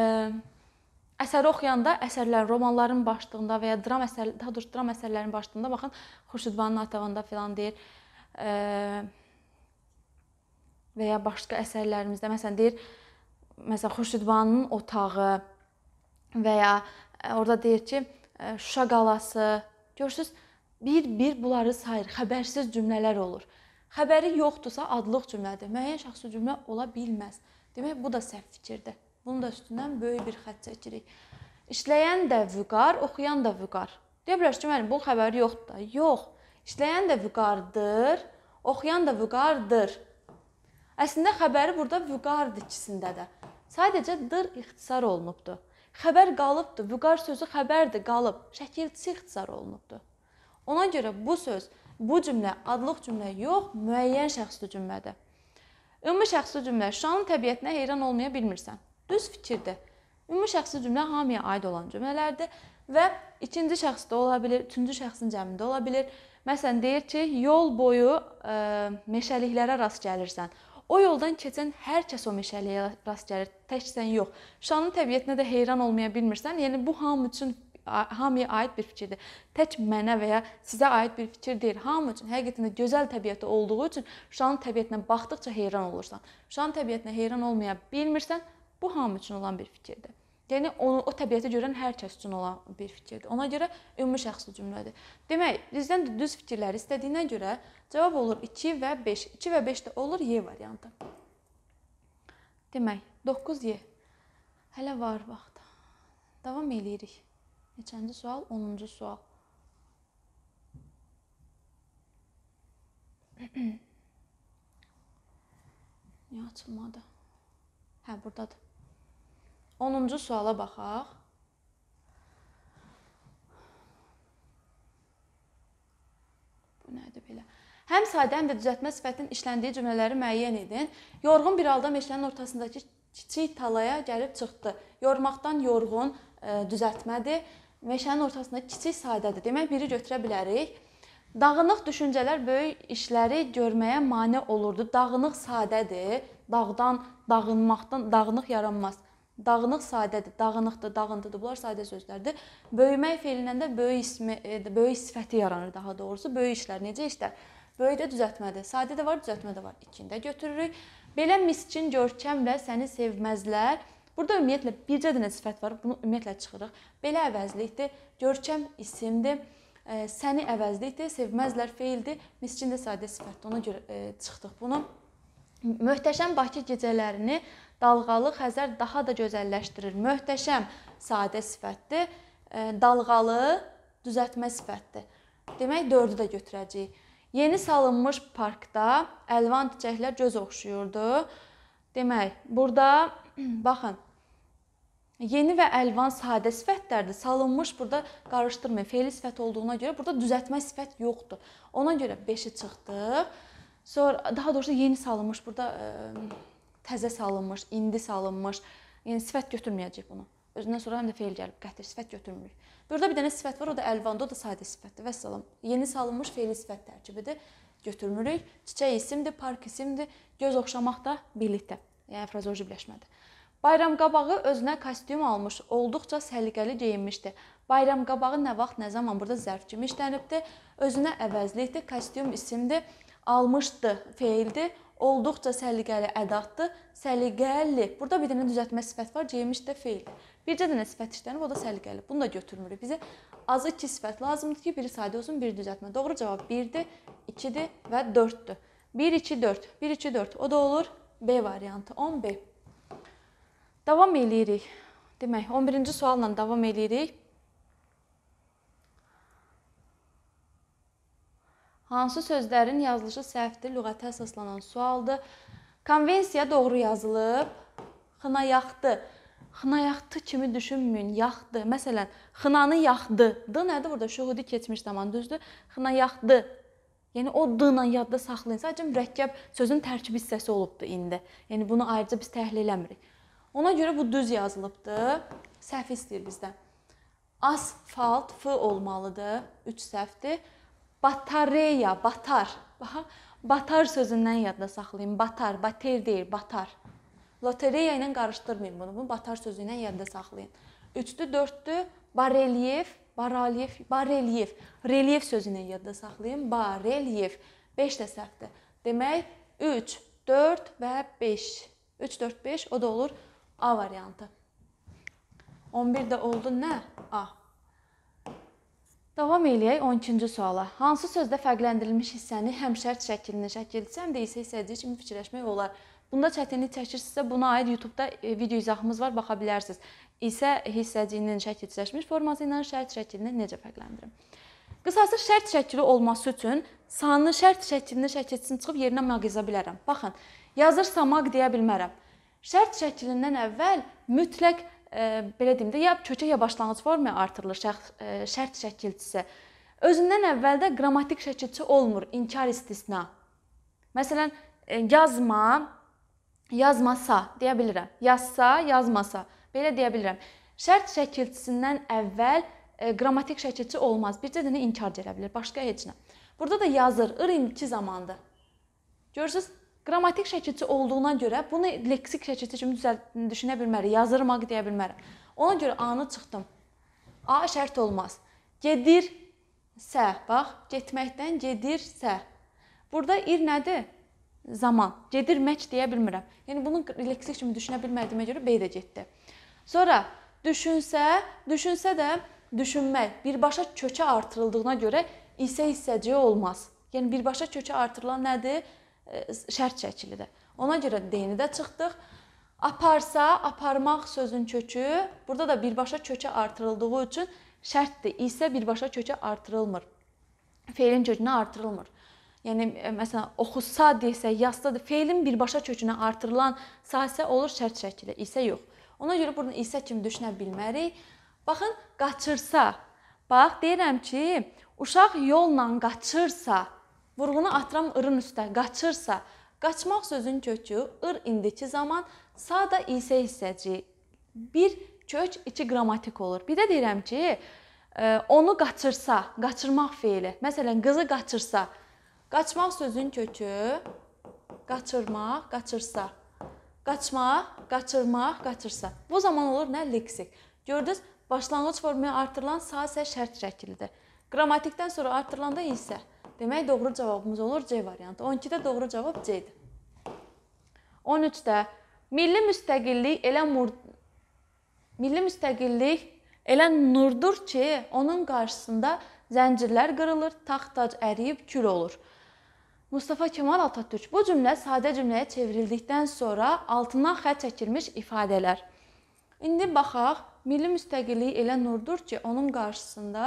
əsəri oxuyanda əsərlər, romanların başlığında və ya dram əsər, daha doğrusu dram əsərlərinin başlığında baxın, Xurşudvan Natavanda filan deyir. E, və ya başqa əsərlərimizdə məsələn deyir, məsələn Xurşudvanın otağı və ya e, orada deyir ki, e, Şuşa qalası. Görürsüz, bir-bir bunları sayır, xəbərsiz cümlələr olur. Xəbəri yoxdursa adlıq cümlədir. Müəyyən şəxsi cümlə ola bilməz. Demək bu da səhv fikirdir. Bunun da üstündən böyük bir xətt çəkirik. İşləyən də vüqar, oxuyan da vüqar. Deyə bilər ki, mənim bunun xəbəri yoxdur da. Yox. İşləyən də vüqardır, oxuyan da vüqardır. Əslində xəbəri burada vüqardır ikisində də. Sadəcə dır ixtisar olunubdu. Xəbər qalıbdı. Vüqar sözü xəbərdir, qalıb. Şəkilçisi ixtisar olunubdu. Ona görə bu söz, bu cümlə adlıq cümlə yox, müəyyən şəxsli cümlədir. Ümumi şəxsi cümlə Şuşanın təbiətinə heyran olmaya bilmirsən. Düz fikirdir. Ümumi şəxsi cümlə hamıya aid olan cümlələrdir və ikinci şəxsdə ola bilər, üçüncü şəxsin cəmində ola bilər. Məsələn, deyir ki, yol boyu ə, e, meşəliklərə rast gəlirsən. O yoldan keçən hər kəs o meşəliyə rast gəlir, tək sən yox. Şuşanın təbiətinə də heyran olmaya bilmirsən. Yəni bu hamı üçün hamıya aid bir fikirdir. Tək mənə və ya sizə aid bir fikir deyil. Hamı üçün həqiqətən də gözəl təbiəti olduğu üçün Şuşanın təbiətinə baxdıqca heyran olursan. Şuşanın təbiətinə heyran olmaya bilmirsən, Bu hamı üçün olan bir fikirdir. Yəni onu o təbiəti görən hər kəs üçün olan bir fikirdir. Ona görə ümumi şəxsi cümlədir. Demək, düzdən də düz fikirləri istədiyinə görə cavab olur 2 və 5. 2 və 5 də olur Y variantı. Demək, 9Y. Hələ var vaxt. Davam eləyirik. Neçənci sual? 10-cu sual. Niyə açılmadı? Hə, burdadır. 10-cu suala baxaq. Bu nədir belə? Həm sadə, həm də düzəltmə sifətinin işləndiyi cümlələri müəyyən edin. Yorğun bir halda meşənin ortasındakı kiçik talaya gəlib çıxdı. Yormaqdan yorğun ə, e, düzəltmədir. Meşənin ortasında kiçik sadədir. Demək biri götürə bilərik. Dağınıq düşüncələr böyük işləri görməyə mane olurdu. Dağınıq sadədir. Dağdan, dağınmaqdan dağınıq yaranmaz. Dağınıq sadədir, dağınıqdır, dağıntıdır. Bunlar sadə sözlərdir. Böyümək feilindən də böyük ismi, e, böyük sifəti yaranır daha doğrusu. Böyük işlər necə işlər? Böyükdə düzəltmədir. Sadə də var, düzəltmə də var. İkini də götürürük. Belə miskin görkəmlə səni sevməzlər. Burada ümumiyyətlə bircə dənə sifət var. Bunu ümumiyyətlə çıxırıq. Belə əvəzlikdir. Görkəm isimdir e, səni əvəzlikdir, sevməzlər feildir, miskin də sadə sifətdir. Ona görə e, çıxdıq bunu. Möhtəşəm Bakı gecələrini Dalğalı Xəzər daha da gözəlləşdirir. Möhtəşəm sadə sifətdir. Dalğalı düzəltmə sifətdir. Demək 4-ü də götürəcəyik. Yeni salınmış parkda əlvan çiçəklər göz oxşuyurdu. Demək, burada baxın. Yeni və əlvan sadə sifətlərdir. Salınmış burada qarışdırmayın. Fe'li sifət olduğuna görə burada düzəltmə sifət yoxdur. Ona görə 5-i çıxdıq. Sonra daha doğrusu yeni salınmış burada ə, təzə salınmış, indi salınmış, yəni sifət götürməyəcək bunu. Özündən sonra həm də feil gəlib, qəti sifət götürmürük. Burada bir dənə sifət var, o da əlvanda, o da sadə sifətdir. Vəssalam. Yeni salınmış feili sifət tərkibidir. Götürmürük. Çiçək isimdir, park isimdir, göz oxşamaq da birlikdə. Yəni frazoloji birləşmədir. Bayram qabağı özünə kostyum almış, olduqca səliqəli geyinmişdi. Bayram qabağı nə vaxt, nə zaman burada zərf kimi işlənibdi. Özünə əvəzlikdir, kostyum isimdir, almışdı, feildir olduqca səliqəli ədatdır. Səliqəli. Burada bir dənə düzəltmə sifət var, geymiş də feil. Bircə dənə sifət işlənib, o da səliqəli. Bunu da götürmürük. Bizə azı 2 sifət lazımdır ki, biri sadə olsun, biri düzəltmə. Doğru cavab 1-dir, 2-dir və 4-dür. 1 2 4, 1 2 4. O da olur B variantı, 10B. Davam eləyirik. Demək, 11-ci sualla davam eləyirik. Hansı sözlərin yazılışı səhvdir? Lüğətə əsaslanan sualdır. Konvensiya doğru yazılıb. Xına yaxdı. Xına yaxdı kimi düşünməyin. Yaxdı. Məsələn, xınanı yaxdı. D nədir burada? Şuhudi keçmiş zaman, düzdür? Xına yaxdı. Yəni o d ilə yadda saxlayın. Sadəcə mürəkkəb sözün tərkib hissəsi olubdu indi. Yəni bunu ayrıca biz təhlil eləmirik. Ona görə bu düz yazılıbdı. Səhv istəyir bizdən. Asfalt f olmalıdır. 3 səhvdir. Batareya, batar. Baxa, batar sözündən yadda saxlayın. Batar, bater deyil, batar. Lotereya ilə qarışdırmayın bunu. Bunu batar sözü ilə yadda saxlayın. 3-dür, 4-dür. Barelyev, barelyev, barelyev. Relyef sözü ilə yadda saxlayın. Barelyev. 5 də səhvdir. Demək 3, 4 və 5. 3 4 5 o da olur A variantı. 11 də oldu nə? A. Davam eləyək 12-ci suala. Hansı sözdə fərqləndirilmiş hissəni həmşərt şəklində şəkildsəm də isə hissəciyi kimi fikirləşmək olar. Bunda çətinlik çəkirsinizsə, buna aid YouTube-da e, video izahımız var, baxa bilərsiniz. İsə hissəciyinin şəkilləşmiş forması ilə şərt şəklini necə fərqləndirim? Qısası şərt şəkli olması üçün sanı şərt şəklində şəkilçisini çıxıb yerinə maq yaza bilərəm. Baxın, yazırsam maq deyə bilmərəm. Şərt şəklindən əvvəl mütləq belə deyim də, ya kökə ya başlanğıc formaya artırılır şəxs şərt şəkilçisi. Özündən əvvəldə qrammatik şəkilçi olmur, inkar istisna. Məsələn, e, yazma, yazmasa deyə bilirəm. Yazsa, yazmasa belə deyə bilirəm. Şərt şəkilçisindən əvvəl e, qrammatik şəkilçi olmaz. Bircə dənə inkar gələ bilər, başqa heç nə. Burada da yazır, ır indiki zamandır. Görürsüz? Qrammatik şəkilçi olduğuna görə bunu leksik şəkilçi kimi düzəldiyini düşünə bilmərik, yazırmaq deyə bilmərəm. Ona görə A-nı çıxdım. A şərt olmaz. Gedirsə, bax, getməkdən gedirsə. Burada ir nədir? Zaman. Gedirmək deyə bilmirəm. Yəni bunu leksik kimi düşünə bilmədiyimə görə B də getdi. Sonra düşünsə, düşünsə də düşünmək birbaşa kökə artırıldığına görə isə hissəciyə olmaz. Yəni birbaşa kökə artırılan nədir? E, şərt şəklidir. Ona görə D-ni də çıxdıq. Aparsa, aparmaq sözün kökü burada da birbaşa kökə artırıldığı üçün şərtdir. İsə birbaşa kökə artırılmır. Feilin kökünə artırılmır. Yəni e, məsələn oxusa desə, yazsa da feilin birbaşa kökünə artırılan sasə olur şərt şəkildə, isə yox. Ona görə burada isə kimi düşünə bilmərik. Baxın, qaçırsa. Bax, deyirəm ki, uşaq yolla qaçırsa Vurğunu atıram ırın üstə qaçırsa, qaçmaq sözün kökü ır indiki zaman sada isə hissəci. Bir kök içi qrammatik olur. Bir də deyirəm ki, e, onu qaçırsa, qaçırmaq feili. Məsələn, qızı qaçırsa, qaçmaq sözün kökü qaçırmaq, qaçırsa. Qaçmaq, qaçırmaq, qaçırsa. Bu zaman olur nə leksik. Gördünüz? Başlanğıc formaya artırılan sadə şərt şəklidir. Qrammatikdən sonra artırılanda isə Demək doğru cavabımız olur C variantı. 12-də doğru cavab C-dir. 13-də milli müstəqillik e elə mur milli müstəqillik elə nurdur ki, onun qarşısında zəncirlər qırılır, taxtac əriyib kül olur. Mustafa Kemal Atatürk bu cümlə sadə cümləyə çevrildikdən sonra altından xətt çəkilmiş ifadələr. İndi baxaq, milli müstəqillik elə nurdur ki, onun qarşısında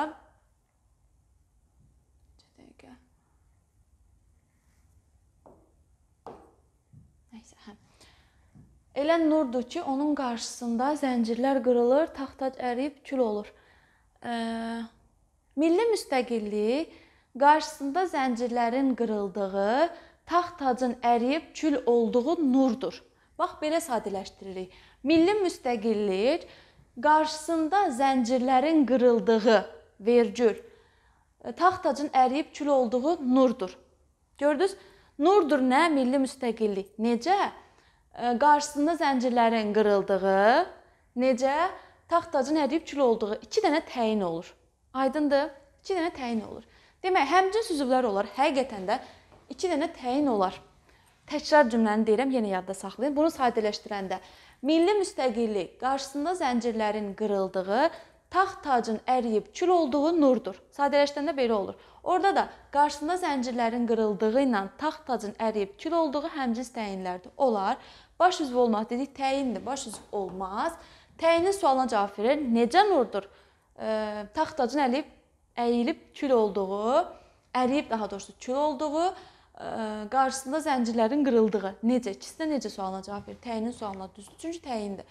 Elə nurdur ki, onun qarşısında zəncirlər qırılır, taxtac əriyib kül olur. E, milli müstəqilliyi qarşısında zəncirlərin qırıldığı, taxtacın əriyib kül olduğu nurdur. Bax belə sadələşdiririk. Milli müstəqillik qarşısında zəncirlərin qırıldığı vergül taxtacın əriyib kül olduğu nurdur. Gördünüz? Nurdur nə? Milli müstəqillik. Necə? qarşısında zəncirlərin qırıldığı, necə taxtacın hədiyib kül olduğu 2 dənə təyin olur. Aydındır? 2 dənə təyin olur. Demək, həmcins üzvlər olar. Həqiqətən də 2 dənə təyin olar. Təkrar cümləni deyirəm, yenə yadda saxlayın. Bunu sadələşdirəndə milli müstəqillik qarşısında zəncirlərin qırıldığı, taxt tacın əriyib kül olduğu nurdur. Sadələşdirəndə belə olur. Orada da qarşısında zəncirlərin qırıldığı ilə taxt tacın əriyib kül olduğu həmcins təyinlərdir. Olar. Baş üzv olmaq dedik təyindir, baş üzv olmaz. Təyinin sualına cavab verir. Necə nurdur? E, taxt tacın əriyib, əyilib kül olduğu, əriyib daha doğrusu kül olduğu qarşısında zəncirlərin qırıldığı. Necə? İkisinə necə sualına cavab verir? Təyinin sualına düzdür. Çünki təyindir.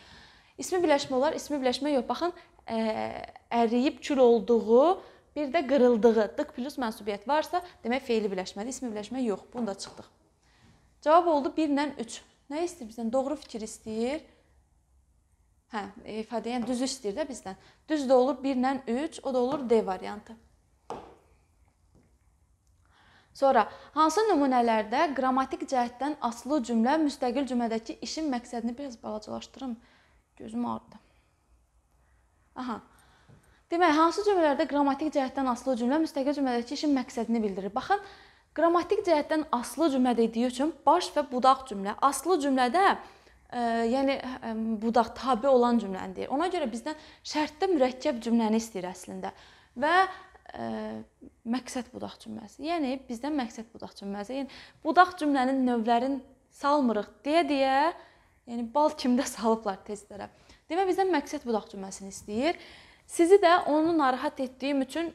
İsmi birləşmə olar, ismi birləşmə yox. Baxın, ə, əriyib kül olduğu bir də qırıldığı dıq plus mənsubiyyət varsa, demək feili birləşmədir, ismi birləşmə yox. Bunu da çıxdıq. Cavab oldu 1 ilə 3. Nə istəyir bizdən? Doğru fikir istəyir. Hə, e, ifadə yəni düzü istəyir də bizdən. Düz də olur 1 ilə 3, o da olur D variantı. Sonra hansı nümunələrdə qrammatik cəhətdən asılı cümlə müstəqil cümlədəki işin məqsədini biraz balacalaşdırım. Gözüm ağrıdı. Aha. Demək, hansı cümlələrdə qrammatik cəhətdən asılı cümlə müstəqil cümlədəki işin məqsədini bildirir? Baxın, qrammatik cəhətdən asılı cümlə dediyi üçün baş və budaq cümlə. Asılı cümlədə ə, e, yəni ə, e, budaq tabe olan cümləni deyir. Ona görə bizdən şərtdə mürəkkəb cümləni istəyir əslində. Və ə, e, məqsəd budaq cümləsi. Yəni bizdən məqsəd budaq cümləsi. Yəni budaq cümlənin növlərin salmırıq deyə-deyə yəni bal kimdə salıblar tez tərəf. Demə bizdən məqsəd budaq cümləsini istəyir. Sizi də onu narahat etdiyim üçün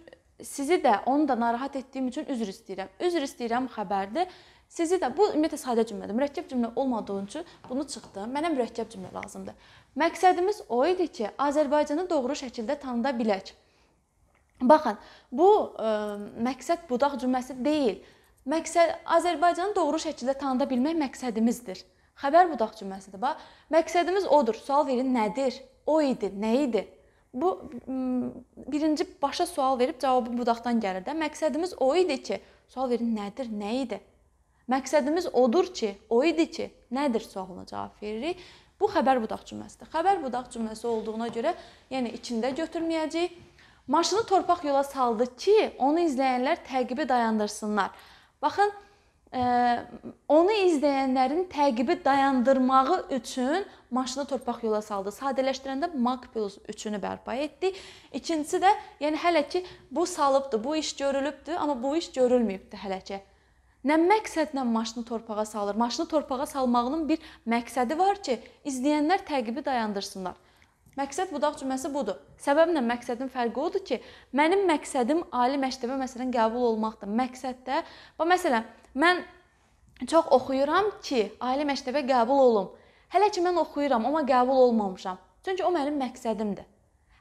sizi də onu da narahat etdiyim üçün üzr istəyirəm. Üzr istəyirəm xəbərdir. Sizi də bu ümumiyyətlə sadə cümlədir. Mürəkkəb cümlə olmadığı üçün bunu çıxdım. Mənə mürəkkəb cümlə lazımdır. Məqsədimiz o idi ki, Azərbaycanı doğru şəkildə tanıda bilək. Baxın, bu ə, e, məqsəd budaq cümləsi deyil. Məqsəd Azərbaycanı doğru şəkildə tanıda bilmək məqsədimizdir. Xəbər budaq cümləsidir. Bax, məqsədimiz odur. Sual verin, nədir? O idi, nə idi? Bu birinci başa sual verib cavabı budaqdan gəlir də. Məqsədimiz o idi ki, sual verin nədir, nə idi? Məqsədimiz odur ki, o idi ki, nədir sualına cavab veririk. Bu xəbər budaq cümləsidir. Xəbər budaq cümləsi olduğuna görə, yəni içində götürməyəcəyik. Maşını torpaq yola saldı ki, onu izləyənlər təqibi dayandırsınlar. Baxın, onu izləyənlərin təqibi dayandırmağı üçün maşını torpaq yola saldı. Sadələşdirəndə Mak plus 3-ünü bərpa etdi. İkincisi də, yəni hələ ki bu salıbdı, bu iş görülübdü, amma bu iş görülməyibdi hələ ki. Nə məqsədlə maşını torpağa salır? Maşını torpağa salmağının bir məqsədi var ki, izləyənlər təqibi dayandırsınlar. Məqsəd budaq cümləsi budur. Səbəblə məqsədin fərqi odur ki, mənim məqsədim ali məktəbə məsələn qəbul olmaqdır. Məqsəddə və məsələn mən çox oxuyuram ki, ali məktəbə qəbul olum. Hələ ki mən oxuyuram, amma qəbul olmamışam. Çünki o mənim məqsədimdir.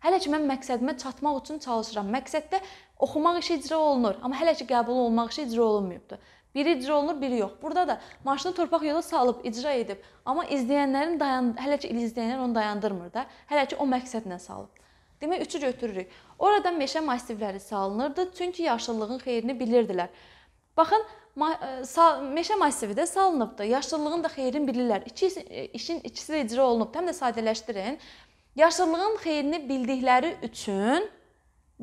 Hələ ki mən məqsədimə çatmaq üçün çalışıram. Məqsəddə oxumaq işi icra olunur, amma hələ ki qəbul olmaq işi icra olunmayıbdır. Biri icra olunur, biri yox. Burada da maşını torpaq yola salıb, icra edib, amma izləyənlərin dayan hələ ki izləyənlər onu dayandırmır da. Hələ ki o məqsədlə salıb. Demək üçü götürürük. Orada meşə massivləri salınırdı, çünki yaşıllığın xeyrini bilirdilər. Baxın, ma e, sal meşə massivi də salınıbdı. Yaşıllığın da xeyrini bilirlər. İki e, işin ikisi də icra olunub. Həm də sadələşdirin. Yaşıllığın xeyrini bildikləri üçün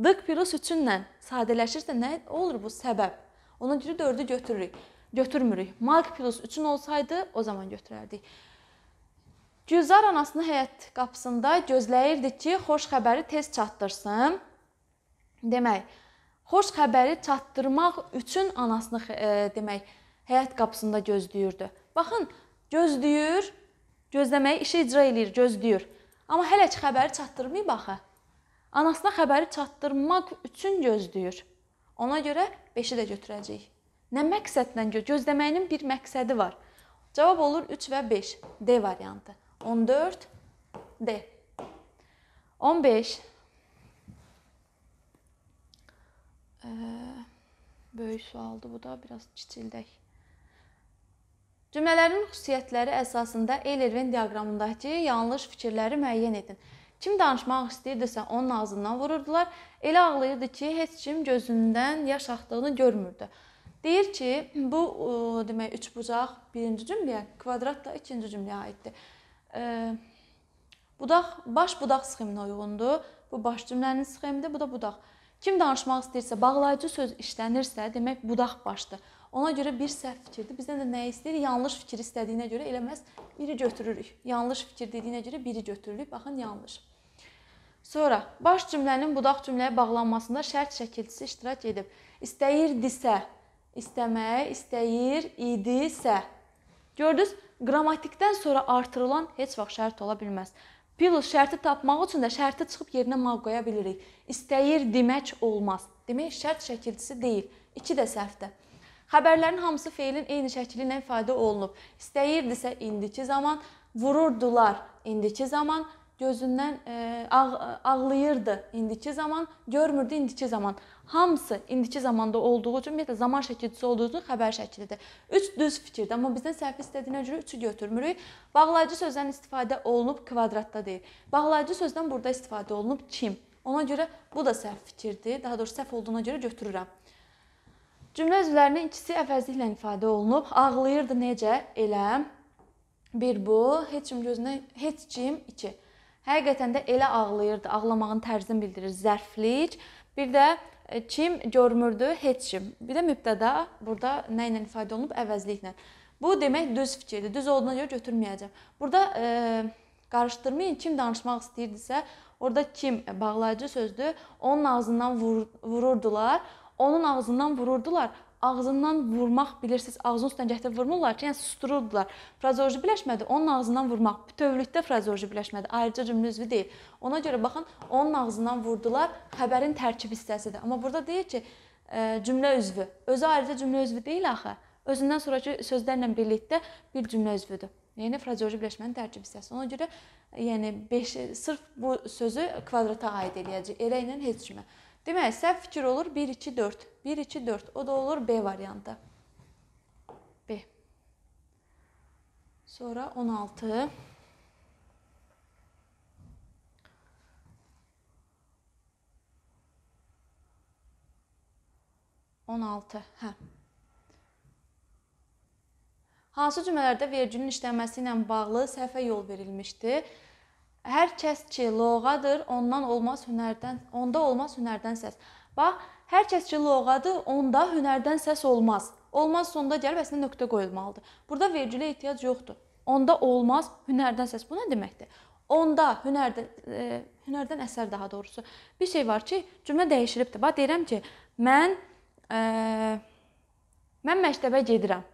dıq plus üçünlə sadələşirsə nə olur bu səbəb? Ona görə 4-ü götürürük. Götürmürük. Mark plus 3-ün olsaydı o zaman götürərdik. Gülzar anasını həyət qapısında gözləyirdi ki, xoş xəbəri tez çatdırsın. Demək, xoş xəbəri çatdırmaq üçün anasını e, demək həyət qapısında gözləyirdi. Baxın, gözləyir, gözləməyi işi icra eləyir, gözləyir. Amma hələ ki xəbəri çatdırmayıb axı. Anasına xəbəri çatdırmaq üçün gözləyir. Ona görə 5-i də götürəcəyik. Nə məqsədlə gör? Gözləməyinin bir məqsədi var. Cavab olur 3 və 5. D variantı. 14 D. 15 Ə, böyük sualdı bu da, biraz kiçildək. Cümlələrin xüsusiyyətləri əsasında Eylervin diaqramındakı yanlış fikirləri müəyyən edin. Kim danışmaq istəyirdisə, onun ağzından vururdular. Elə ağlayırdı ki, heç kim gözündən yaş axdığını görmürdü. Deyir ki, bu demək üç bucaq birinci cümləyə, kvadrat da ikinci cümləyə aiddir. E, budaq baş budaq sxeminə uyğundur. Bu baş cümlənin sxemidir, bu da budaq. Kim danışmaq istəyirsə, bağlayıcı söz işlənirsə, demək budaq başdır. Ona görə bir səhv fikirdir. Bizdən də nə istəyir? Yanlış fikir istədiyinə görə eləməz biri götürürük. Yanlış fikir dediyinə görə biri götürürük. Baxın, yanlış. Sonra baş cümlənin budaq cümləyə bağlanmasında şərt şəkilçisi iştirak edib. İstəyirdisə, istəməyə istəyir idisə. Gördünüz? Qrammatikdən sonra artırılan heç vaxt şərt ola bilməz. Plus şərti tapmaq üçün də şərti çıxıb yerinə mal qoya bilirik. İstəyir demək olmaz. Demək şərt şəkilçisi deyil. 2 də səhvdir. Xəbərlərin hamısı feilin eyni şəkli ilə ifadə olunub. İstəyirdisə indiki zaman, vururdular indiki zaman, gözündən e, ağ, ağlayırdı indiki zaman, görmürdü indiki zaman. Hamısı indiki zamanda olduğu üçün ümumiyyətlə zaman şəkilcisi olduğu üçün xəbər şəklidir. Üç düz fikirdir, amma bizdən səhv istədiyinə görə üçü götürmürük. Bağlayıcı sözdən istifadə olunub kvadratda deyil. Bağlayıcı sözdən burada istifadə olunub kim? Ona görə bu da səhv fikirdir. Daha doğrusu səhv olduğuna görə götürürəm. Cümlə üzvlərinin ikisi əvəzliklə ifadə olunub. Ağlayırdı necə? Elə. Bir bu, heç kim gözünə, heç kim iki. Həqiqətən də elə ağlayırdı. Ağlamağın tərzini bildirir zərflik. Bir də kim e, görmürdü, heç kim. Bir də mübtəda burada nə ilə ifadə olunub əvəzliklə. Bu demək düz fikirdir. Düz olduğuna görə götürməyəcəm. Burada e, qarışdırmayın. Kim danışmaq istəyirdisə, orada kim e, bağlayıcı sözdür, onun ağzından vur, vururdular. Onun ağzından vururdular ağzından vurmaq bilirsiniz, ağzının üstündən gətirib vurmurlar ki, yəni sustururdular. Frazeoloji birləşmədir, onun ağzından vurmaq. Bütövlükdə frazeoloji birləşmədir, ayrıca cümlə üzvü deyil. Ona görə baxın, onun ağzından vurdular, xəbərin tərkib hissəsidir. Amma burada deyir ki, e, cümlə üzvü. Özü ayrıca cümlə üzvü deyil axı. Özündən sonrakı sözlərlə birlikdə bir cümlə üzvüdür. Yəni frazeoloji birləşmənin tərkib hissəsi. Ona görə yəni 5 sırf bu sözü kvadrata aid eləyəcək. Elə ilə heç kimə. Deməli, səhv fikir olur 1 2 4. 1 2 4. O da olur B variantı. B. Sonra 16. On altı. Hə. Hansı cümlələrdə vergülün işlənməsi ilə bağlı səhvə yol verilmişdir? Hər kəs ki loğadır, ondan olmaz hünərdən, onda olmaz hünərdən səs. Bax, hər kəs ki loğadır, onda hünərdən səs olmaz. Olmaz sonda gəlib əslində nöqtə qoyulmalıdır. Burada vergilə ehtiyac yoxdur. Onda olmaz hünərdən səs. Bu nə deməkdir? Onda hünərdən e, hünərdən əsər daha doğrusu. Bir şey var ki, cümlə dəyişilibdir. Bax deyirəm ki, mən e, mən məktəbə gedirəm.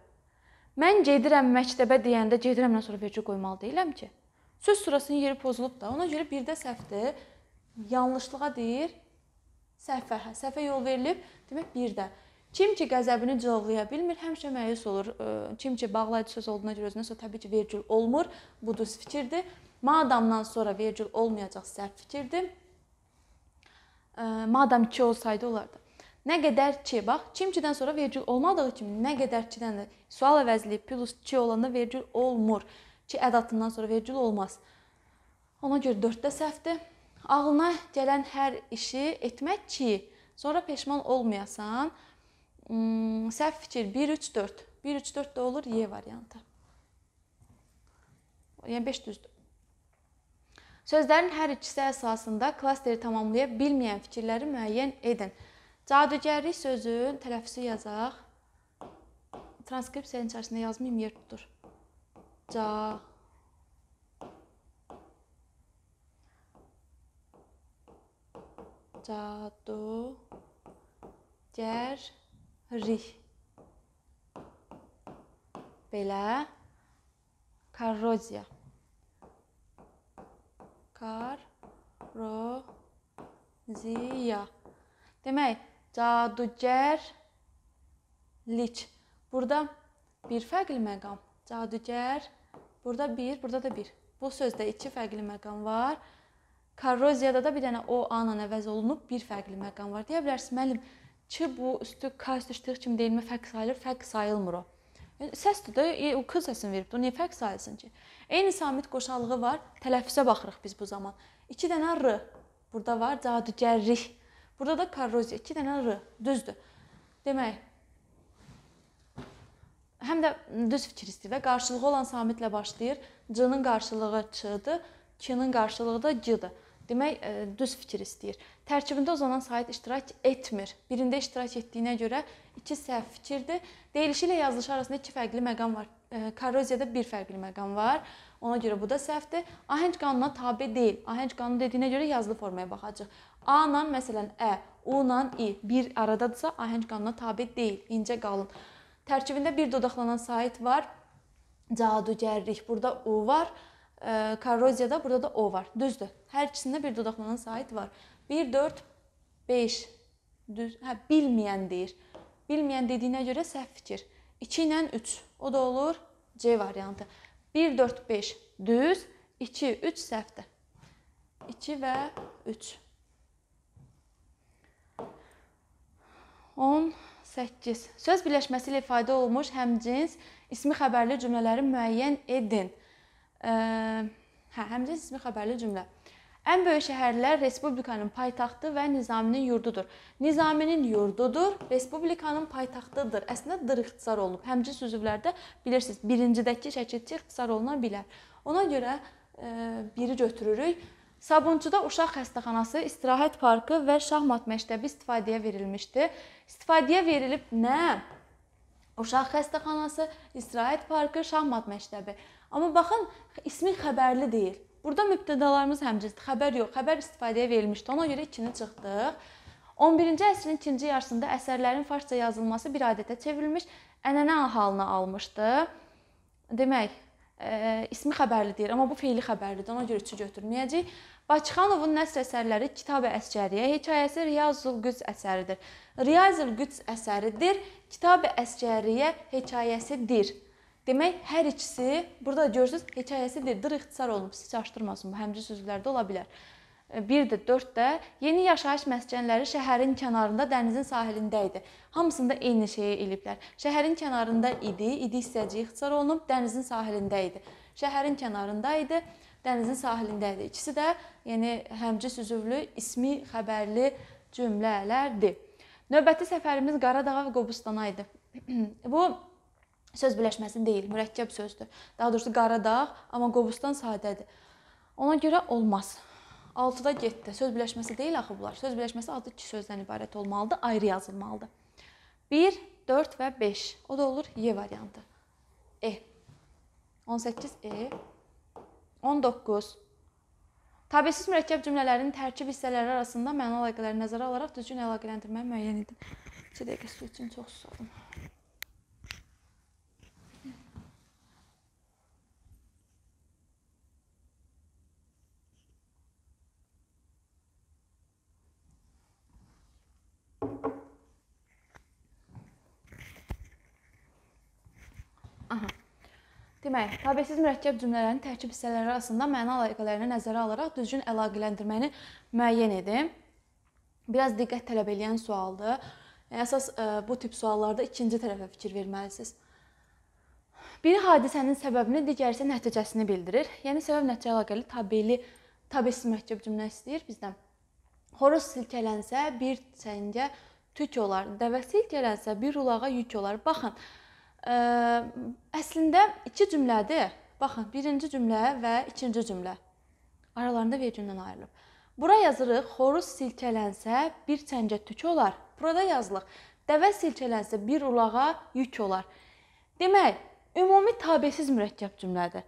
Mən gedirəm məktəbə deyəndə gedirəmdən sonra vergi qoymalı deyiləm ki. Söz sırasının yeri pozulub da. Ona görə birdə səhvdir. Yanlışlığa deyir səhvə. Səhvə yol verilib, demək birdə. Kim ki qəzəbini cıvıqlaya bilmir, həmişə məyus olur. Kim ki bağlayıcı söz olduğuna görə özünə sonra təbii ki vergül olmur. Bu düz fikirdir. Madamdan sonra vergül olmayacaq səhv fikirdir. Madam ki olsaydı olardı. Nə qədər ki, bax, kimçidən sonra vergül olmadığı kimi nə qədər kidən də sual əvəzləyib plus ki olanda vergül olmur ki, ədatından sonra vergül olmaz. Ona görə 4-də səhvdir. Ağlına gələn hər işi etmək ki, sonra peşman olmayasan. Hmm, səhv fikir 1 3 4. 1 3 4 də olur Y variantı. Yəni 5 düzdür. Sözlərin hər ikisi əsasında klasteri tamamlaya bilməyən fikirləri müəyyən edin. Cadugərlik sözün tələffüsü yazaq. Transkripsiyanın içərisində yazmayım yer tutur. 자, 자도 gərik. Belə korroziya. Kar ro ziya. Demək, cadugərlik. Burada bir fərqli məqam. Cadugər Burada 1, burada da 1. Bu sözdə 2 fərqli məqam var. Korroziyada da bir dənə o anan əvəz olunub bir fərqli məqam var. Deyə bilərsiniz müəllim, ki bu üstü k üstü ştrix kimi deyilmə fərq sayılır, fərq sayılmır o. Yəni, Səsdir də, o k e, səsini veribdi. O niyə fərq sayılsın ki? Eyni samit qoşalığı var. Tələffüsə baxırıq biz bu zaman. 2 dənə r burada var, cadugərlik. Burada da korroziya, 2 dənə r, düzdür. Demək, həm də düz fikir istəyir və qarşılığı olan samitlə başlayır. C-nin qarşılığı ç-dır, k-nin qarşılığı da c-dir. Demək düz e, fikir istəyir. Tərkibində uzanan sait iştirak etmir. Birində iştirak etdiyinə görə iki səhv fikirdir. Deyilişi ilə yazılışı arasında iki fərqli məqam var. E, korroziyada bir fərqli məqam var. Ona görə bu da səhvdir. Ahəng qanununa tabe deyil. Ahəng qanunu dediyinə görə yazılı formaya baxacağıq. A ilə məsələn ə, U ilə i bir aradadırsa ahəng qanununa tabe deyil. İncə qalın. Tərkibində bir dodaqlanan sait var. Cadugərlik, burada U var. E, korroziyada burada da O var. Düzdür. Hər ikisində bir dodaqlanan sait var. 1 4 5 düz. Hə, bilməyən deyir. Bilməyən dediyinə görə səhv fikir. 2 ilə 3. O da olur C variantı. 1 4 5 düz, 2 3 səhvdir. 2 və 3. 10 8. Söz birləşməsi ilə ifadə olunmuş həmcins ismi xəbərli cümlələri müəyyən edin. E, hə, həmcins ismi xəbərli cümlə. Ən böyük şəhərlər respublikanın paytaxtı və Nizaminin yurdudur. Nizaminin yurdudur, respublikanın paytaxtıdır. Əslində dır ixtisar olunub. Həmcins üzvlərdə bilirsiniz, birincidəki şəkilçi ixtisar oluna bilər. Ona görə e, biri götürürük. Sabunçuda uşaq xəstəxanası, istirahət parkı və şahmat məktəbi istifadəyə verilmişdi. İstifadəyə verilib nə? Uşaq xəstəxanası, istirahət parkı, şahmat məktəbi. Amma baxın, ismi xəbərli deyil. Burada mübtədalarımız həmcənsdir. Xəbər yox, xəbər istifadəyə verilmişdi. Ona görə 2-ni çıxdıq. 11-ci əsrin ikinci yarısında əsərlərin farsca yazılması bir adətə çevrilmiş, ənənə halına almışdı. Demək, Ə, ismi xəbərli deyir, amma bu feili xəbərlidir. Ona görə 3-ü götürməyəcək. Bakıxanovun nəsr əsərləri Kitab-ı Əsgəriyyə hekayəsi Riyazul Qüds əsəridir. Riyazul Qüds əsəridir, Kitab-ı Əsgəriyyə hekayəsidir. Demək, hər ikisi burada görürsüz, hekayəsidir. Dır ixtisar olunub, siz çaşdırmasın. Bu həmcə sözlərdə ola bilər. 1-də, 4-də yeni yaşayış məskənləri şəhərin kənarında, dənizin sahilində idi. Hamısında eyni şeyi eliblər. Şəhərin kənarında idi, idi hissəciyi ixtisar olunub, dənizin sahilində idi. Şəhərin kənarında idi, dənizin sahilində idi. İkisi də yəni həmcis üzvlü, ismi xəbərli cümlələrdir. Növbəti səfərimiz Qaradağa və Qobustana idi. Bu söz birləşməsi deyil, mürəkkəb sözdür. Daha doğrusu Qaradağ, amma Qobustan sadədir. Ona görə olmaz. 6-da getdi. Söz birləşməsi deyil axı bunlar. Söz birləşməsi adlı iki sözdən ibarət olmalıdır, ayrı yazılmalıdır. 1, 4 və 5. O da olur Y variantı. E. 18 E. 19. Təbəsiz mürəkkəb cümlələrin tərkib hissələri arasında məna əlaqələri nəzərə alaraq düzgün əlaqələndirməni müəyyən edin. 2 dəqiqə su üçün çox susadım. Deməli, tabesiz mürəkkəb cümlələrin tərkib hissələri arasında məna əlaqələrini nəzərə alaraq düzgün əlaqələndirməni müəyyən edin. Biraz diqqət tələb edən sualdır. Əsas e, bu tip suallarda ikinci tərəfə fikir verməlisiniz. Biri hadisənin səbəbini, digəri isə nəticəsini bildirir. Yəni səbəb-nəticə əlaqəli tabeli tabesiz mürəkkəb cümlə istəyir bizdən. Horoz silkələnsə bir çəngə tük olar, dəvə silkələnsə bir ulağa yük olar. Baxın, Əslində iki cümlədir. Baxın, birinci cümlə və ikinci cümlə aralarında vergündən ayrılıb. Bura yazırıq, xoruz silkələnsə bir çəngə tük olar. Burada yazılıq, dəvə silkələnsə bir ulağa yük olar. Demək, ümumi tabesiz mürəkkəb cümlədir.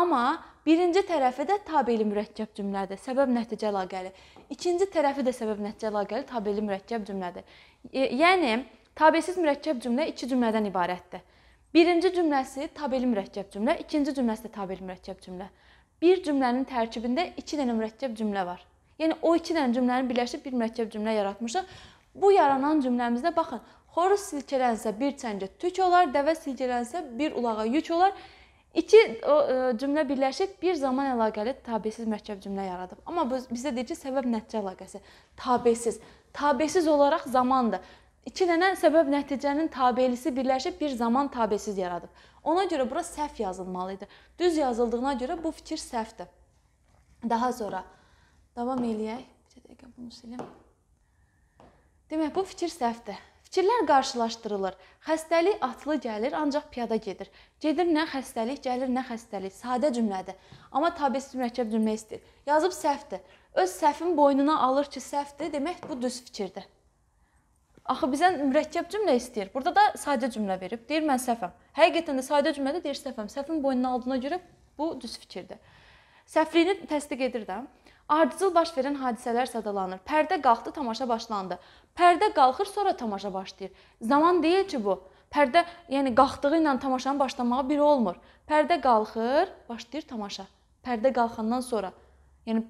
Amma birinci tərəfi də tabeli mürəkkəb cümlədir. Səbəb-nəticə əlaqəli. İkinci tərəfi də səbəb-nəticə əlaqəli tabeli mürəkkəb cümlədir. E, yəni tabesiz mürəkkəb cümlə iki cümlədən ibarətdir. Birinci cümləsi tabeli mürəkkəb cümlə, ikinci cümləsi də tabeli mürəkkəb cümlə. Bir cümlənin tərkibində 2 dənə mürəkkəb cümlə var. Yəni o 2 dənə cümləni birləşdirib bir mürəkkəb cümlə yaratmışıq. Bu yaranan cümləmizdə baxın, xoruz silkələnsə bir çəngə tük olar, dəvə silkələnsə bir ulağa yük olar. İki o, e, cümlə birləşib bir zaman əlaqəli tabesiz mürəkkəb cümlə yaradıb. Amma biz, bizə deyir ki, səbəb nəticə əlaqəsi. Tabesiz. Tabesiz olaraq zamandır. İki dənə səbəb nəticənin tabelisi birləşib bir zaman tabesiz yaradıb. Ona görə bura səhv yazılmalı idi. Düz yazıldığına görə bu fikir səhvdir. Daha sonra davam eləyək. Bir dəqiqə bunu silim. Demək bu fikir səhvdir. Fikirlər qarşılaşdırılır. Xəstəlik atlı gəlir, ancaq piyada gedir. Gedir nə xəstəlik, gəlir nə xəstəlik. Sadə cümlədir. Amma tabesiz mürəkkəb cümlə istəyir. Yazıb səhvdir. Öz səhvin boynuna alır ki, səhvdir. Demək bu düz fikirdir. Axı bizə mürəkkəb cümlə istəyir. Burada da sadə cümlə verib. Deyir mən səhvəm. Həqiqətən də sadə cümlədə deyir səhvəm. Səhvin boynuna aldığına görə bu düz fikirdir. Səhvliyini təsdiq edir də. Ardıcıl baş verən hadisələr sadalanır. Pərdə qalxdı, tamaşa başlandı. Pərdə qalxır, sonra tamaşa başlayır. Zaman deyil ki bu. Pərdə, yəni qalxdığı ilə tamaşanın başlamağı bir olmur. Pərdə qalxır, başlayır tamaşa. Pərdə qalxandan sonra Yəni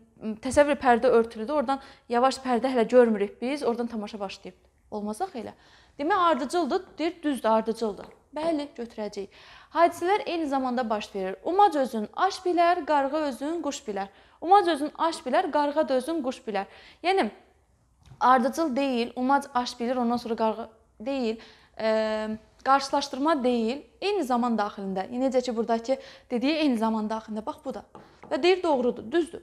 təsəvvür pərdə örtülüdür. Oradan yavaş pərdə hələ görmürük biz. Oradan tamaşa başlayıb olmasaq elə. Demək ardıcıldır, deyir, düzdür, ardıcıldır. Bəli, götürəcəyik. Hadisələr eyni zamanda baş verir. Umac özün aş bilər, qarğa özün quş bilər. Umac özün aş bilər, qarğa da özün quş bilər. Yəni ardıcıl deyil, umac aş bilir, ondan sonra qarğa deyil. Eee qarşılaşdırma deyil, eyni zaman daxilində. Yəni necə ki burdakı dediyi eyni zaman daxilində. Bax bu da. Və deyir doğrudur, düzdür.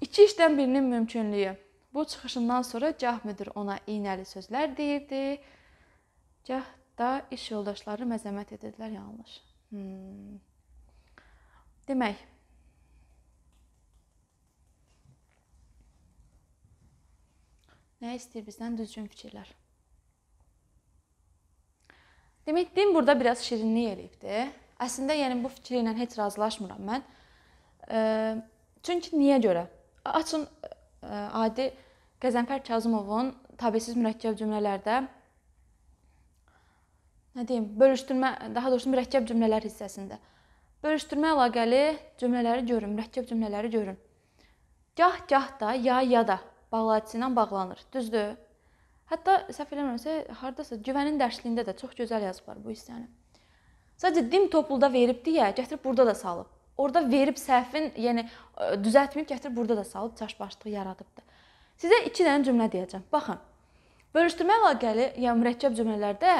İki işdən birinin mümkünlüyü. Bu çıxışından sonra gah müdir ona iynəli sözlər deyirdi, gah da iş yoldaşları məzəmmət edirdilər yanlış. Hmm. Demək Nə istəyir bizdən düzgün fikirlər? Demək, din burada biraz şirinlik eləyibdi. Əslində, yəni bu fikri ilə heç razılaşmıram mən. E, çünki niyə görə? Açın adi Qəzənfər Kazımovun Təbəsiz mürəkkəb cümlələrdə nə deyim, bölüşdürmə, daha doğrusu mürəkkəb cümlələr hissəsində bölüşdürmə əlaqəli cümlələri görün, mürəkkəb cümlələri görün. Gah-gah da, ya-ya da bağlatıcı ilə bağlanır. Düzdür? Hətta səhv eləmirəmsə, hardasa güvənin dərsliyində də çox gözəl yazıblar bu hissəni. Sadəcə dim topulda verib deyə gətirib burada da salıb orada verib səhvin, yəni e, düzəltməyib gətirib burada da salıb çaşbaşlıq yaradıbdı. Sizə 2 dənə cümlə deyəcəm. Baxın. Bölüşdürmə əlaqəli, yəni mürəkkəb cümlələrdə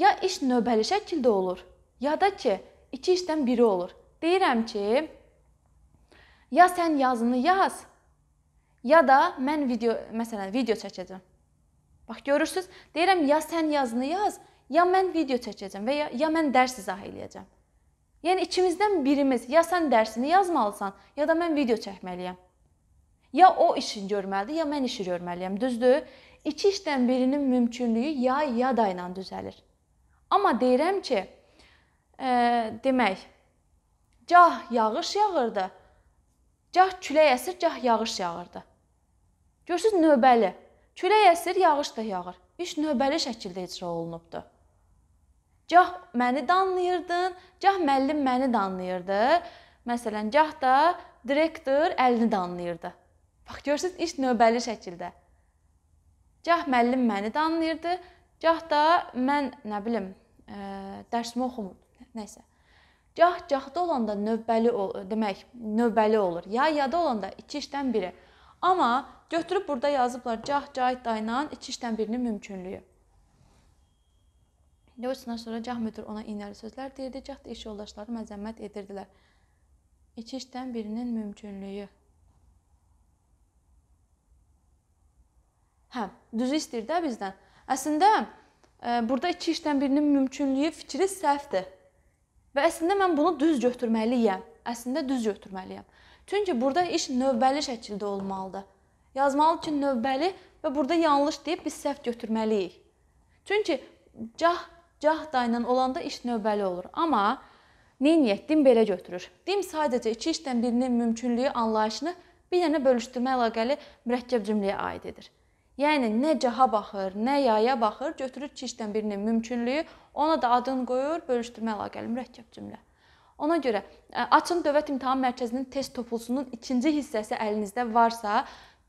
ya iş növbəli şəkildə olur, ya da ki, iki işdən biri olur. Deyirəm ki, ya sən yazını yaz, ya da mən video, məsələn, video çəkəcəm. Bax görürsüz, deyirəm ya sən yazını yaz, ya mən video çəkəcəm və ya, ya mən dərs izah eləyəcəm. Yəni ikimizdən birimiz ya sən dərsini yazmalısan, ya da mən video çəkməliyəm. Ya o işi görməlidir, ya mən işi görməliyəm, düzdür? İki işdən birinin mümkünlüyü ya ya da ilə düzəlir. Amma deyirəm ki, e, demək, cah yağış yağırdı, cah külək əsir, cah yağış yağırdı. Görürsüz növbəli. Külək əsir, yağış da yağır. İş növbəli şəkildə icra olunubdu. Gah məni danlayırdın, gah müəllim məni danlayırdı. Məsələn, gah da direktor əlini danlayırdı. Bax görürsüz, iş növbəli şəkildə. Gah müəllim məni danlayırdı, gah da mən nə bilim, ə, e, dərsimi oxumurdum. Nəysə. Gah gahda olanda növbəli ol, demək, növbəli olur. Ya yada olanda 2 işdən biri. Amma götürüb burada yazıblar gah cahid daynan 2 işdən birinin mümkünlüyü. Yoxsa sonra gah müdür ona iynəli sözlər deyirdi, gah da iş yoldaşları məzəmmət edirdilər. İki işdən birinin mümkünlüyü. Hə, düzü istəyir də bizdən. Əslində e, burada iki işdən birinin mümkünlüyü fikri səhvdir. Və əslində mən bunu düz götürməliyəm. Əslində düz götürməliyəm. Çünki burada iş növbəli şəkildə olmalıdır. Yazmalı ki, növbəli və burada yanlış deyib biz səhv götürməliyik. Çünki gah cah dayla olanda iş növbəli olur. Amma Neyniyək, din belə götürür. Din sadəcə iki işdən birinin mümkünlüyü anlayışını bir dənə bölüşdürmə əlaqəli mürəkkəb cümləyə aid edir. Yəni nə caha baxır, nə yaya baxır, götürür iki işdən birinin mümkünlüyü, ona da adını qoyur bölüşdürmə əlaqəli mürəkkəb cümlə. Ona görə açın Dövlət İmtahan Mərkəzinin test toplusunun ikinci hissəsi əlinizdə varsa,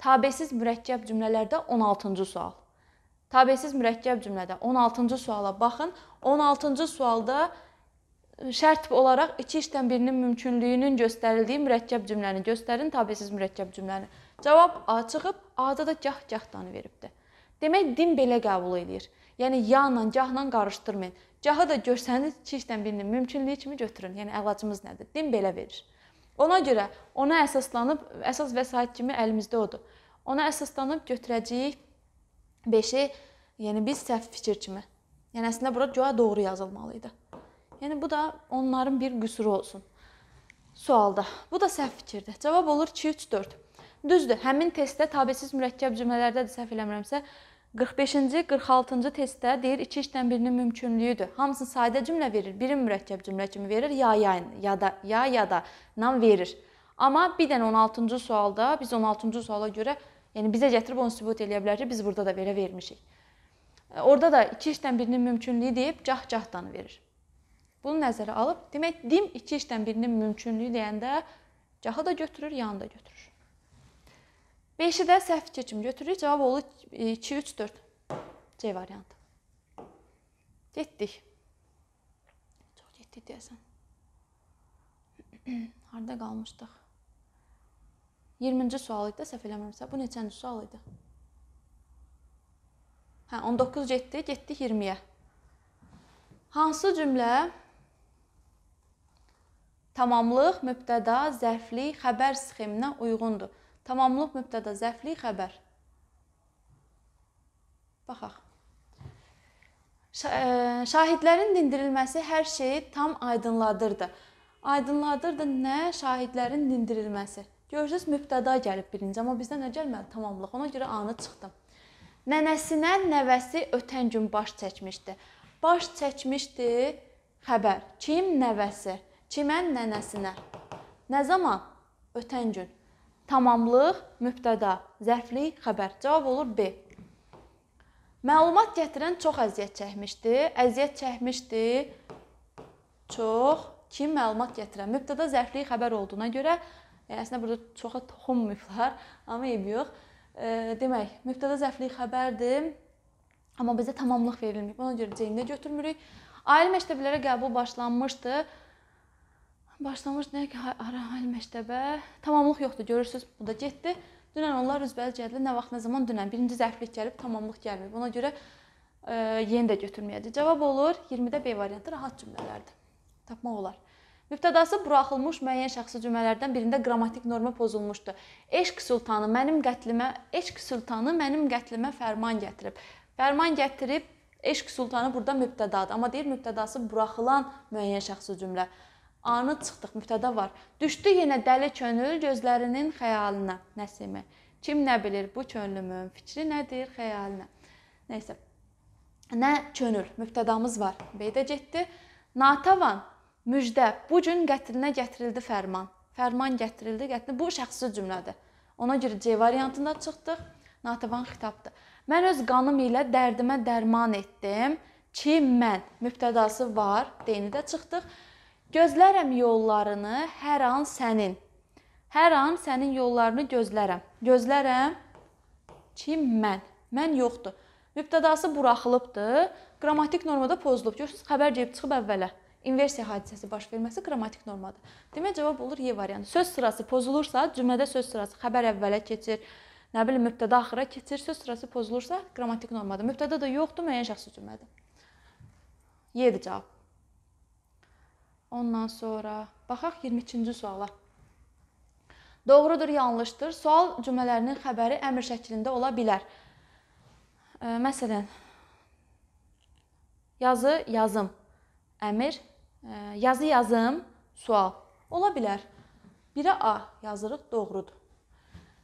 tabesiz mürəkkəb cümlələrdə 16-cı sual. Tabesiz mürəkkəb cümlədə 16-cı suala baxın. 16-cı sualda şərt olaraq iki işdən birinin mümkünlüyünün göstərildiyi mürəkkəb cümləni göstərin, tabesiz mürəkkəb cümləni. Cavab A çıxıb, A-da da gah-gahdan veribdi. Demək din belə qəbul eləyir. Yəni ya-la gahla qarışdırmayın. Gahı da görsəniz iki işdən birinin mümkünlüyü kimi götürün. Yəni əlacımız nədir? Din belə verir. Ona görə ona əsaslanıb əsas vəsait kimi əlimizdə odur. Ona əsaslanıb götürəcəyik 5-i yəni biz səhv fikir kimi. Yəni əslində bura guya doğru yazılmalı idi. Yəni bu da onların bir qüsuru olsun. Sualda. Bu da səhv fikirdir. Cavab olur 2 3 4. Düzdür. Həmin testdə tabesiz mürəkkəb cümlələrdə də səhv eləmirəmsə 45-ci, 46-cı testdə deyir 2 işdən birinin mümkünlüyüdür. Hamısı sadə cümlə verir, biri mürəkkəb cümlə kimi verir, ya ya ya da ya ya da nam verir. Amma bir dənə 16-cı sualda biz 16-cı suala görə Yəni bizə gətirib onu sübut eləyə bilər ki, biz burada da belə vermişik. E, Orda da 2 işdən birinin mümkünlüyü deyib cah-cahdan verir. Bunu nəzərə alıb, demək dim 2 işdən birinin mümkünlüyü deyəndə cahı da götürür, yanı da götürür. 5-i də səhv keçim götürür. Cavab olur 2 3 4. C variantı. Getdik. Çox getdik deyəsən. Harda qalmışdıq? 20-ci sual idi, səhv eləmirəmsə. Bu neçənci sual idi? Hə, 19 getdi, getdik 20-yə. Hansı cümlə tamamlıq, mübtəda, zərflik, xəbər sxeminə uyğundur? Tamamlıq, mübtəda, zərflik, xəbər. Baxaq. E, şahidlərin dindirilməsi hər şeyi tam aydınladırdı. Aydınladırdı nə? Şahidlərin dindirilməsi. Görürsüz mübtəda gəlib birinci, amma bizdə nə gəlmədi? Tamamlıq. Ona görə A-nı çıxdım. Nənəsinə nəvəsi ötən gün baş çəkmişdi. Baş çəkmişdi xəbər. Kim nəvəsi? Kimə nənəsinə? Nə zaman? Ötən gün. Tamamlıq, mübtəda, zərflik, xəbər. Cavab olur B. Məlumat gətirən çox əziyyət çəkmişdi. Əziyyət çəkmişdi. Çox kim məlumat gətirən? Mübtəda zərflik xəbər olduğuna görə Əslində burada çoxa toxunmayıblar, amma eyb yox. E, demək, mübtəda zəflik xəbərdir. Amma bizə tamamlıq verilmir. Buna görə C-ni də götürmürük. Ali məktəblərə qəbul başlanmışdı. Başlamış nə ki, ara ali məktəbə tamamlıq yoxdur. Görürsüz, bu da getdi. Dünən onlar üzbəli gəldi. Nə vaxt, nə zaman dünən birinci zəflik gəlib, tamamlıq gəlmir. Buna görə e, yeni də götürməyəcək. Cavab olur 20-də B variantı rahat cümlələrdir. Tapmaq olar. Mübtədası buraxılmış müəyyən şəxsi cümlələrdən birində qrammatik norma pozulmuşdu. Eşq sultanı mənim qətlimə, eşq sultanı mənim qətlimə fərman gətirib. Fərman gətirib eşq sultanı burada mübtədadır, amma deyir mübtədası buraxılan müəyyən şəxsi cümlə. Anı çıxdıq, mübtəda var. Düşdü yenə dəli könül gözlərinin xəyalına. Nəsimi. Kim nə bilir bu könlümün fikri nədir xəyalinə. Nəysə. Nə könül mübtədamız var. Beydə getdi. Natavan Müjdə. Bu gün qətlinə gətirildi fərman. Fərman gətirildi qətlinə. Bu şəxsi cümlədir. Ona görə C variantında çıxdıq. Nativan xitabdır. Mən öz qanım ilə dərdimə dərman etdim ki, mən mübtədası var, deyini də çıxdıq. Gözlərəm yollarını hər an sənin. Hər an sənin yollarını gözlərəm. Gözlərəm ki, mən. Mən yoxdur. Mübtədası buraxılıbdı. Qrammatik normada pozulub. Görürsüz, xəbər gəlib çıxıb əvvələ inversiya hadisəsi baş verməsi qrammatik normadır. Deməli cavab olur Y variantı. Söz sırası pozulursa, cümlədə söz sırası xəbər əvvələ keçir, nə bilim mübtəda axıra keçir, söz sırası pozulursa qrammatik normadır. Mübtəda da yoxdur, müəyyən şəxsi cümlədir. Y-dir cavab. Ondan sonra baxaq 22-ci suala. Doğrudur, yanlışdır. Sual cümlələrinin xəbəri əmr şəklində ola bilər. Məsələn, yazı, yazım Əmir, e, yazı yazım, sual. Ola bilər. Birə A yazırıq, doğrudur.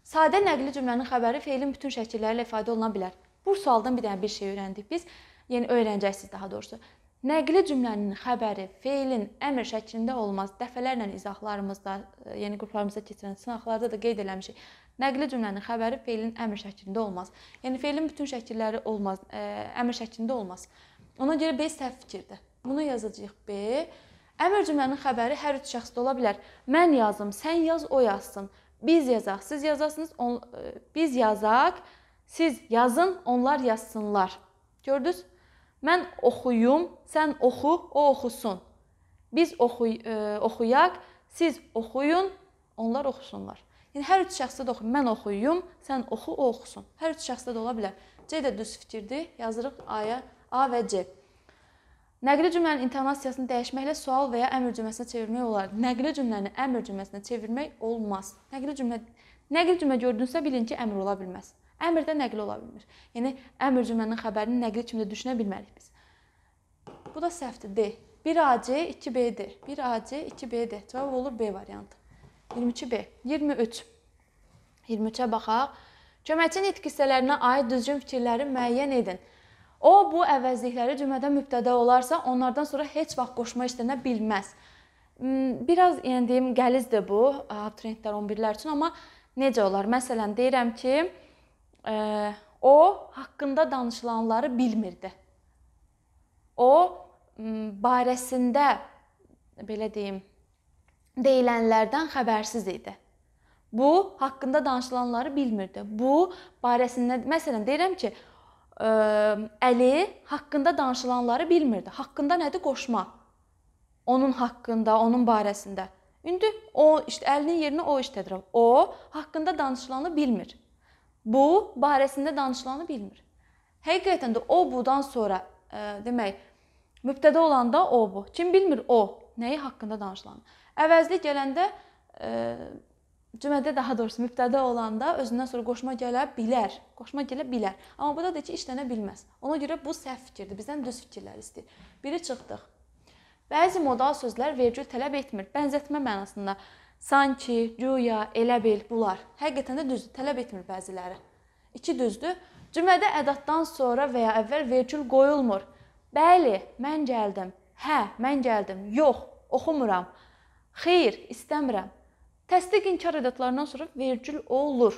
Sadə nəqli cümlənin xəbəri feilin bütün şəkilləri ilə ifadə oluna bilər. Bu sualdan bir dənə bir şey öyrəndik biz. Yəni öyrənəcəksiniz daha doğrusu. Nəqli cümlənin xəbəri feilin əmr şəklində olmaz. Dəfələrlə izahlarımızda, e, yəni qruplarımızda keçirilən sınaqlarda da qeyd eləmişik. Nəqli cümlənin xəbəri feilin əmr şəklində olmaz. Yəni feilin bütün şəkilləri olmaz, e, əmr şəklində olmaz. Ona görə B səhv fikirdir. Bunu yazacağıq B. Əmr cümlənin xəbəri hər üç şəxsdə ola bilər. Mən yazım, sən yaz, o yazsın. Biz yazaq, siz yazasınız, on, e, biz yazaq, siz yazın, onlar yazsınlar. Gördünüz? Mən oxuyum, sən oxu, o oxusun. Biz oxuy e, oxuyaq, siz oxuyun, onlar oxusunlar. Yəni hər üç şəxsdə də oxuyun. Mən oxuyum, sən oxu, o oxusun. Hər üç şəxsdə də ola bilər. C də düz fikirdir. Yazırıq A-ya A və C. Nəqli cümlənin intonasiyasını dəyişməklə sual və ya əmr cümləsinə çevirmək olar. Nəqli cümləni əmr cümləsinə çevirmək olmaz. Nəqli cümlə nəqli cümlə gördünüzsə bilin ki, əmr ola bilməz. Əmr də nəqli ola bilmir. Yəni əmr cümlənin xəbərini nəqli cümlə düşünə bilmərik biz. Bu da səhvdir. D. 1AC, 2BD. 1AC, 2BD. Cavab olur B variantı. 22B. 23. 23-ə baxaq. Cöməcin itki hissələrinə aid düzgün fikirləri müəyyən edin. O bu əvəzlikləri cümlədə mübtədə olarsa, onlardan sonra heç vaxt qoşma işlənə bilməz. Hmm, biraz yəni deyim gəlizdir bu abituriyentlər ah, 11-lər üçün, amma necə olar? Məsələn deyirəm ki, e, o haqqında danışılanları bilmirdi. O hmm, barəsində belə deyim, deyilənlərdən xəbərsiz idi. Bu haqqında danışılanları bilmirdi. Bu barəsində məsələn deyirəm ki, Əli haqqında danışılanları bilmirdi. Haqqında nədir qoşma? Onun haqqında, onun barəsində. İndi o işte əlinin yerinə o işlədir. O haqqında danışılanı bilmir. Bu barəsində danışılanı bilmir. Həqiqətən də o budan sonra ə, demək mübtədə olanda o bu. Kim bilmir o nəyi haqqında danışılanı. Əvəzli gələndə ə, cümlədə daha doğrusu mübtədə olanda özündən sonra qoşma gələ bilər. Qoşma gələ bilər. Amma burada da ki, işlənə bilməz. Ona görə bu səhv fikirdir. Bizdən düz fikirlər istəyir. Biri çıxdıq. Bəzi modal sözlər vergül tələb etmir. Bənzətmə mənasında sanki, güya, elə bil bunlar. Həqiqətən də düzdür, tələb etmir bəziləri. İki düzdür. Cümlədə ədatdan sonra və ya əvvəl vergül qoyulmur. Bəli, mən gəldim. Hə, mən gəldim. Yox, oxumuram. Xeyr, istəmirəm. Təsdiq inkar edatlarından sonra vergül olur.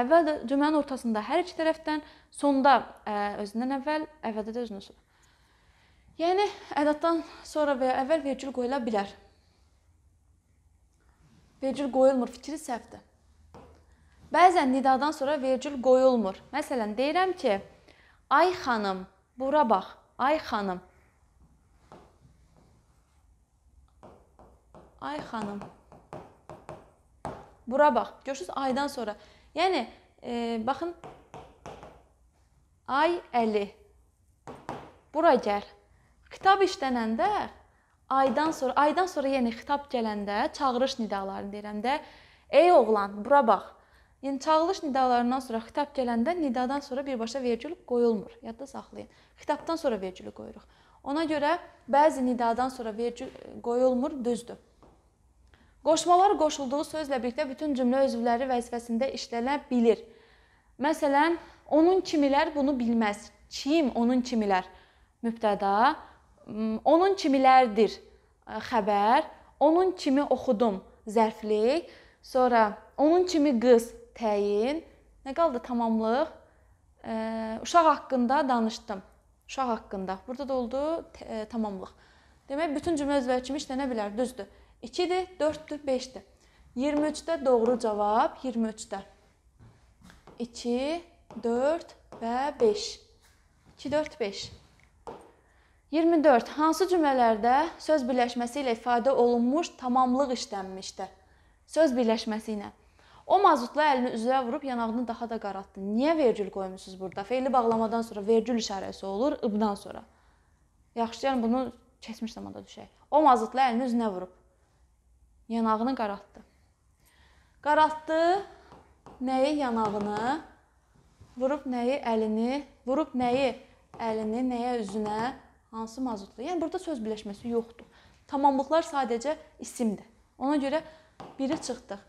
Əvvəl də cümlənin ortasında hər iki tərəfdən, sonda ə, özündən əvvəl, əvvəldə də özündən sonra. Yəni ədatdan sonra və ya əvvəl vergül qoyula bilər. Vergül qoyulmur fikri səhvdir. Bəzən nidadan sonra vergül qoyulmur. Məsələn deyirəm ki, ay xanım, bura bax, ay xanım. Ay xanım. Bura bax. Görürsüz aydan sonra. Yəni e, baxın ay əli. Bura gəl. Xitab işlənəndə aydan sonra aydan sonra yenə yəni xitab gələndə çağırış nidalarını deyirəndə ey oğlan bura bax. Yəni çağırış nidalarından sonra xitab gələndə nidadan sonra birbaşa vergül qoyulmur. Yadda saxlayın. Xitabdan sonra vergülü qoyuruq. Ona görə bəzi nidadan sonra vergül e, qoyulmur, düzdür. Qoşmalar qoşulduğu sözlə birlikdə bütün cümlə üzvləri vəzifəsində işlənə bilir. Məsələn, onun kimilər bunu bilməz. Kim onun kimilər? Mübtəda, onun kimilərdir e, xəbər, onun kimi oxudum zərflik, sonra onun kimi qız təyin. Nə qaldı tamamlıq? E, uşaq haqqında danışdım. Uşaq haqqında. Burada da oldu e, tamamlıq. Demək bütün cümlə özbəki kimi işlənə bilər, düzdür? 2-dir, 4-dür, 5-dir. 23-də doğru cavab 23-də. 2, 4 və 5. 2, 4, 5. 24. Hansı cümlələrdə söz birləşməsi ilə ifadə olunmuş tamamlıq işlənmişdir? Söz birləşməsi ilə. O mazutla əlini üzünə vurub yanağını daha da qaraltdı. Niyə vergül qoymusunuz burada? Feili bağlamadan sonra vergül işarəsi olur, ıbdan sonra. Yaxşı, yəni bunu keçmiş zamanda düşək. O mazutla əlini üzünə vurub. Yanağını qaraltdı. Qaraltdı nəyi yanağını, vurub nəyi əlini, vurub nəyi əlini, nəyə üzünə, hansı mazutlu. Yəni burada söz birləşməsi yoxdur. Tamamlıqlar sadəcə isimdir. Ona görə biri çıxdıq.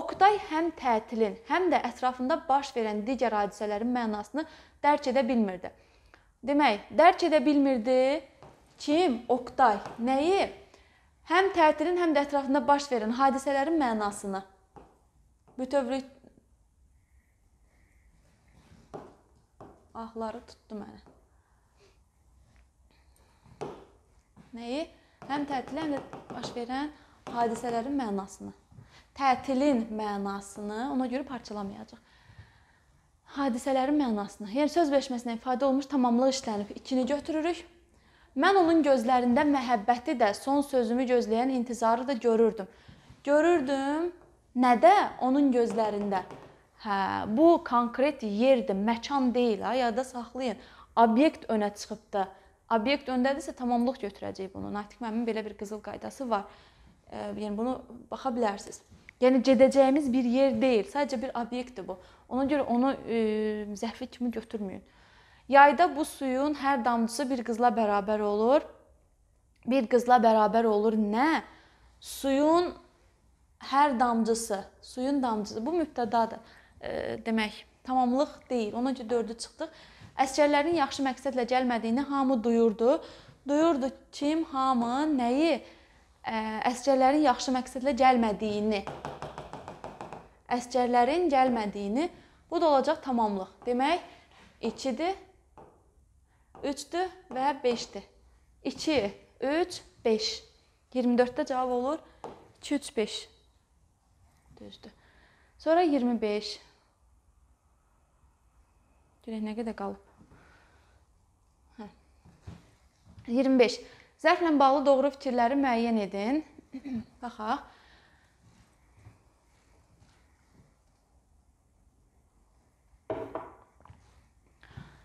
Oqtay həm tətilin, həm də ətrafında baş verən digər hadisələrin mənasını dərk edə bilmirdi. Demək, dərk edə bilmirdi kim? Oqtay. Nəyi? həm tətilin, həm də ətrafında baş verən hadisələrin mənasını bütövlük ahları tutdu məni. Nəyi? Həm tətilə, həm də baş verən hadisələrin mənasını. Tətilin mənasını ona görə parçalamayacaq. Hadisələrin mənasını, yəni söz birləşməsinə ifadə olunmuş tamamlıq işlənib. İkini götürürük. Mən onun gözlərində məhəbbəti də, son sözümü gözləyən intizarı da görürdüm. Görürdüm nədə? Onun gözlərində. Hə, bu konkret yerdir, məkan deyil, ha, yadda saxlayın. Obyekt önə çıxıbdı. Obyekt öndədirsə tamamlıq götürəcək bunu. Natiq müəllimin belə bir qızıl qaydası var. E, yəni bunu baxa bilərsiniz. Yəni gedəcəyimiz bir yer deyil, sadəcə bir obyektdir bu. Ona görə onu e, zəhvi kimi götürməyin. Yayda bu suyun hər damcısı bir qızla bərabər olur. Bir qızla bərabər olur nə? Suyun hər damcısı, suyun damcısı. Bu mübtədadır. E, demək, tamamlıq deyil. Ona görə 4-ü çıxdıq. Əsgərlərin yaxşı məqsədlə gəlmədiyini hamı duyurdu. Duyurdu kim, hamı, nəyi? Ə, əsgərlərin yaxşı məqsədlə gəlmədiyini. Əsgərlərin gəlmədiyini. Bu da olacaq tamamlıq. Demək 2-dir. 3-dür və 5-dir. 2, 3, 5. 24-də cavab olur 2, 3, 5. Düzdür. Sonra 25. Görək nə qədər qalıb. Hə. 25. Zərflə bağlı doğru fikirləri müəyyən edin. Baxaq.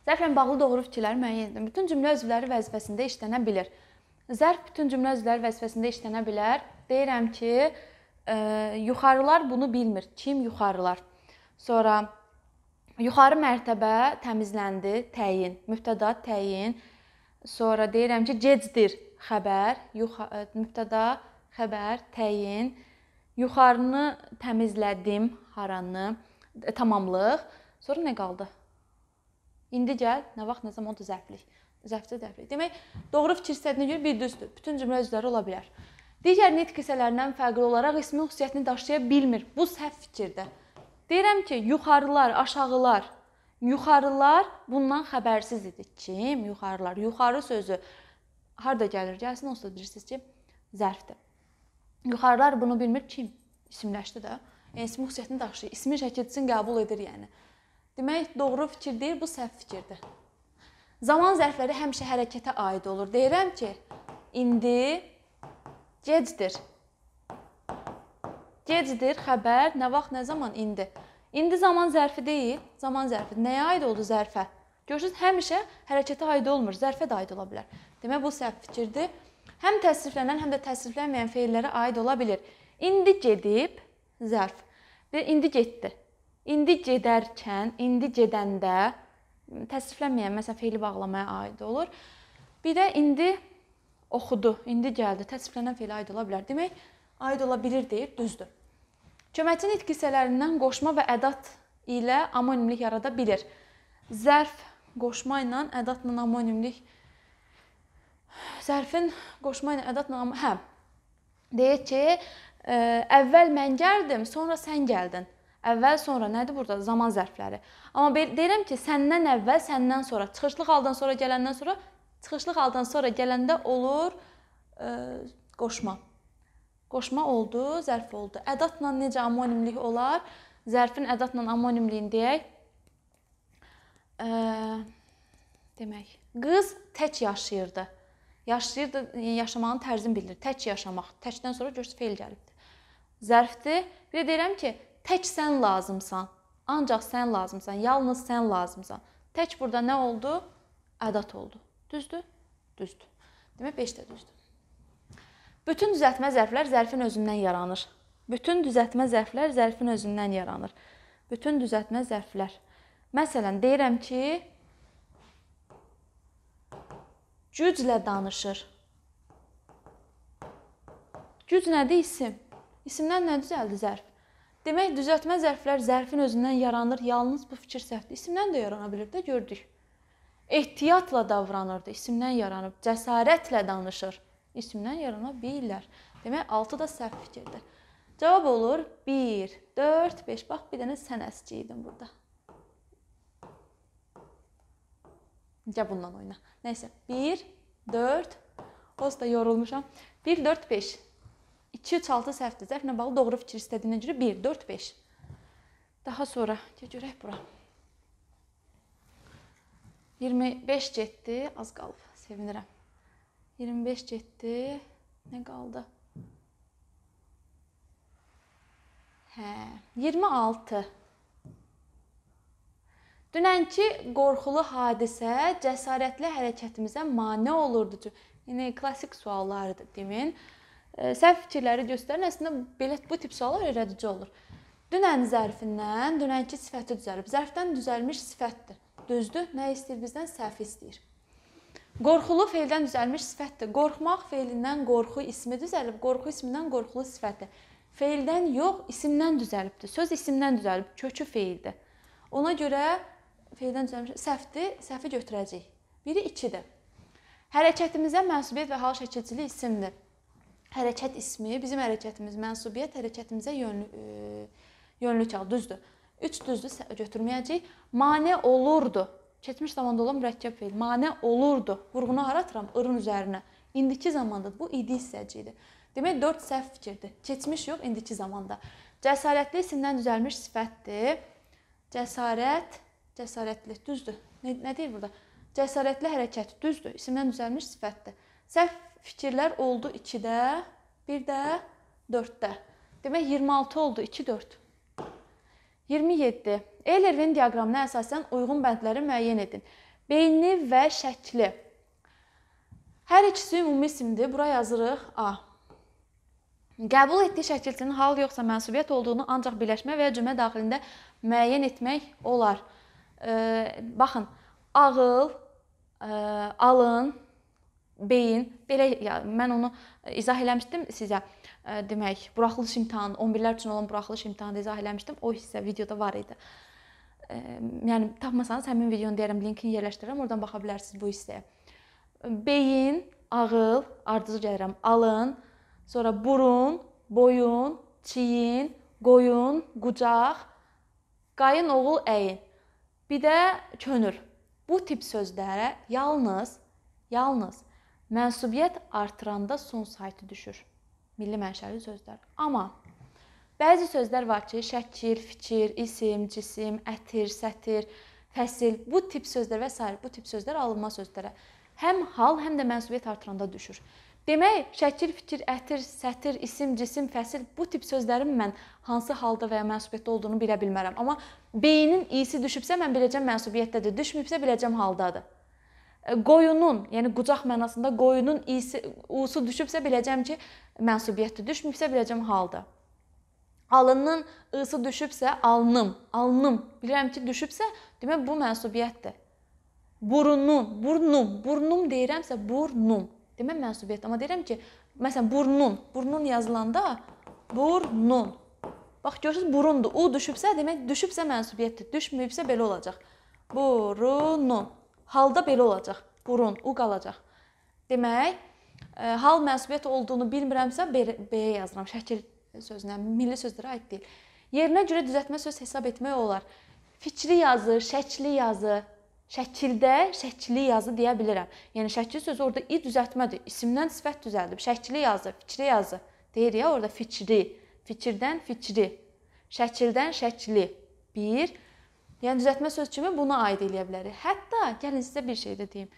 Zərflə bağlı doğru fikirləri müəyyən edin. Bütün cümlə üzvləri vəzifəsində işlənə bilər. Zərf bütün cümlə üzvləri vəzifəsində işlənə bilər. Deyirəm ki, e, yuxarılar bunu bilmir. Kim yuxarılar? Sonra yuxarı mərtəbə təmizləndi, təyin, mübtəda təyin. Sonra deyirəm ki, gecdir xəbər, yuxa, e, mübtəda xəbər, təyin. Yuxarını təmizlədim, haranı, e, tamamlıq. Sonra nə qaldı? İndi gəl, nə vaxt, nə zaman o da zəiflik. Zəifdir, zəiflik. Demək, doğru fikir istədiyinə görə bir düzdür. Bütün cümlə özləri ola bilər. Digər nitq hissələrindən fərqli olaraq ismin xüsusiyyətini daşıya bilmir. Bu səhv fikirdir. Deyirəm ki, yuxarılar, aşağılar, yuxarılar bundan xəbərsiz idi. Kim? Yuxarılar. Yuxarı sözü harda gəlir? Gəlsin, onsuz bilirsiniz ki, zərfdir. Yuxarılar bunu bilmir kim? İsimləşdi də. Yəni, ismin xüsusiyyətini daşıyır. İsmin şəkilçisini qəbul edir, yəni. Demək, doğru fikir deyil, bu səhv fikirdir. Zaman zərfləri həmişə hərəkətə aid olur. Deyirəm ki, indi gecdir. Gecdir xəbər nə vaxt, nə zaman indi. İndi zaman zərfi deyil, zaman zərfi. Nəyə aid oldu zərfə? Görürsüz, həmişə hərəkətə aid olmur, zərfə də aid ola bilər. Demək, bu səhv fikirdir. Həm təsriflənən, həm də təsriflənməyən feillərə aid ola bilər. İndi gedib zərf. Və indi getdi. İndi gedərkən, indi gedəndə təsdiqlənməyən məsələn feili bağlamaya aid olur. Bir də indi oxudu, indi gəldi. Təsdiqlənən feil aid ola bilər. Demək, aid ola bilir deyir, düzdür. Köməkçi nitq hissələrindən qoşma və ədat ilə amonimlik yarada bilir. Zərf qoşma ilə ədatla amonimlik zərfin qoşma ilə ədatla hə. Deyək ki, əvvəl mən gəldim, sonra sən gəldin. Əvvəl sonra nədir burada? Zaman zərfləri. Amma deyirəm ki, səndən əvvəl, səndən sonra, çıxışlıq haldan sonra gələndən sonra, çıxışlıq haldan sonra gələndə olur ə, e, qoşma. Qoşma oldu, zərf oldu. Ədatla necə amonimlik olar? Zərfin ədatla amonimliyini deyək. Ə, e, demək, qız tək yaşayırdı. Yaşayırdı, yaşamağın tərzini bildirir. Tək yaşamaq. Təkdən sonra görsə feil gəlibdir. Zərfdir. Bir də deyirəm ki, Tək sən lazımsan. Ancaq sən lazımsan, yalnız sən lazımsan. Tək burada nə oldu? Ədat oldu. Düzdür? Düzdür. Demək 5 də düzdür. Bütün düzəltmə zərflər zərfin özündən yaranır. Bütün düzəltmə zərflər zərfin özündən yaranır. Bütün düzəltmə zərflər. Məsələn, deyirəm ki, güclə danışır. Güc nədir? İsim. İsimdən nə düzəldi zərf? Demək, düzəltmə zərflər zərfin özündən yaranır. Yalnız bu fikir səhvdir. İsimdən də yarana bilər də gördük. Ehtiyatla davranırdı. İsimdən yaranıb. Cəsarətlə danışır. İsimdən yarana bilər. Demək, 6 da səhv fikirdir. Cavab olur 1, 4, 5. Bax, bir dənə sən əski idin burada. Ya bundan oyna. Nəysə, 1, 4. Osta yorulmuşam. 1, 4, 5. 2, 3, 6 səhvdir. Zərflə bağlı doğru fikir istədiyinə görə 1, 4, 5. Daha sonra gəl görək bura. 25 getdi, az qalıb. Sevinirəm. 25 getdi. Nə qaldı? Hə, 26. Dünənki qorxulu hadisə cəsarətli hərəkətimizə mane olurdu. Yəni klassik suallardır demin səhv fikirləri göstərin. Əslində belə bu tip suallar öyrədici olur. Dünən zərfindən dünənki sifəti düzəlib. Zərfdən düzəlmiş sifətdir. Düzdür? Nə istəyir bizdən? Səhv istəyir. Qorxulu feildən düzəlmiş sifətdir. Qorxmaq feilindən qorxu ismi düzəlib. Qorxu ismindən qorxulu sifətdir. Feildən yox, isimdən düzəlibdir. Söz isimdən düzəlib, kökü feildir. Ona görə feildən düzəlmiş səhvdir, səhvi götürəcəyik. Biri 2-dir. Hərəkətimizə mənsubiyyət və hal şəkilçilik isimdir hərəkət ismi bizim hərəkətimiz mənsubiyyət hərəkətimizə yönlü e, yönlü çal, düzdür. 3 düzdür götürməyəcəyik. Mane olurdu. Keçmiş zamanda olan mürəkkəb feil. Mane olurdu. Vurğunu hara atıram? ırın üzərinə. İndiki zamanda bu idi hissəciyidir. Demək 4 səhv fikirdir. Keçmiş yox, indiki zamanda. Cəsarətli isimdən düzəlmiş sifətdir. Cəsarət, cəsarətli, düzdür. Nə, nə deyir burada? Cəsarətli hərəkət, düzdür. İsimdən düzəlmiş sifətdir. Səhv fikirlər oldu 2-də, 1-də, 4-də. Demək 26 oldu 2 4. 27. Eylervin diaqramına əsasən uyğun bəndləri müəyyən edin. Beyni və şəkli. Hər ikisi ümumi isimdir. Bura yazırıq A. Qəbul etdiyi şəkilçinin hal yoxsa mənsubiyyət olduğunu ancaq birləşmə və ya cümlə daxilində müəyyən etmək olar. E, baxın, ağıl, e, alın, beyin belə ya, mən onu e, izah eləmişdim sizə. E, demək, buraxılış imtahanı, 11-lər üçün olan buraxılış imtahanı izah eləmişdim. O hissə videoda var idi. E, yəni tapmasanız həmin videonu deyirəm, linkini yerləşdirərəm, oradan baxa bilərsiniz bu hissəyə. Beyin, ağıl, ardıcıl gəlirəm, alın, sonra burun, boyun, çiyin, qoyun, qucaq, qayın, oğul, əyin. Bir də könül. Bu tip sözlərə yalnız, yalnız Mənsubiyyət artıranda son saytı düşür. Milli mənşəli sözlər. Amma bəzi sözlər var ki, şəkil, fikir, isim, cisim, ətir, sətir, fəsil, bu tip sözlər və s. bu tip sözlər alınma sözlərə həm hal, həm də mənsubiyyət artıranda düşür. Demək, şəkil, fikir, ətir, sətir, isim, cisim, fəsil bu tip sözlərin mən hansı halda və ya mənsubiyyətdə olduğunu bilə bilmərəm. Amma beynin iyisi düşübsə mən biləcəm mənsubiyyətdədir, düşməyibsə biləcəm haldadır qoyunun, yəni qucaq mənasında qoyunun iysi, usu düşübsə biləcəm ki, mənsubiyyətdir. Düşmübsə biləcəm haldır. Alının ısı düşübsə alnım, alnım. Bilirəm ki, düşübsə, demək bu mənsubiyyətdir. Burunun, burnum, burnum deyirəmsə burnum. Demək mənsubiyyət. Amma deyirəm ki, məsələn burnun, burnun yazılanda burnun. Bax görürsüz burundur. U düşübsə demək düşübsə mənsubiyyətdir. Düşməyibsə belə olacaq. Burunun halda belə olacaq. Burun u qalacaq. Demək, e, hal məsuliyyət olduğunu bilmirəmsə B-yə yazıram. Şəkil sözünə, milli sözlərə aid deyil. Yerinə görə düzəltmə söz hesab etmək olar. Fikri yazı, şəkli yazı, şəkildə şəkli yazı deyə bilərəm. Yəni şəkil sözü orada i düzəltmədir. İsimdən sifət düzəldib. Şəkli yazı, fikri yazı deyir ya orada fikri. Fikirdən fikri. Şəkildən şəkli. 1 Yəni düzəltmə söz kimi buna aid eləyə bilərik. Hətta gəlin sizə bir şey də deyim.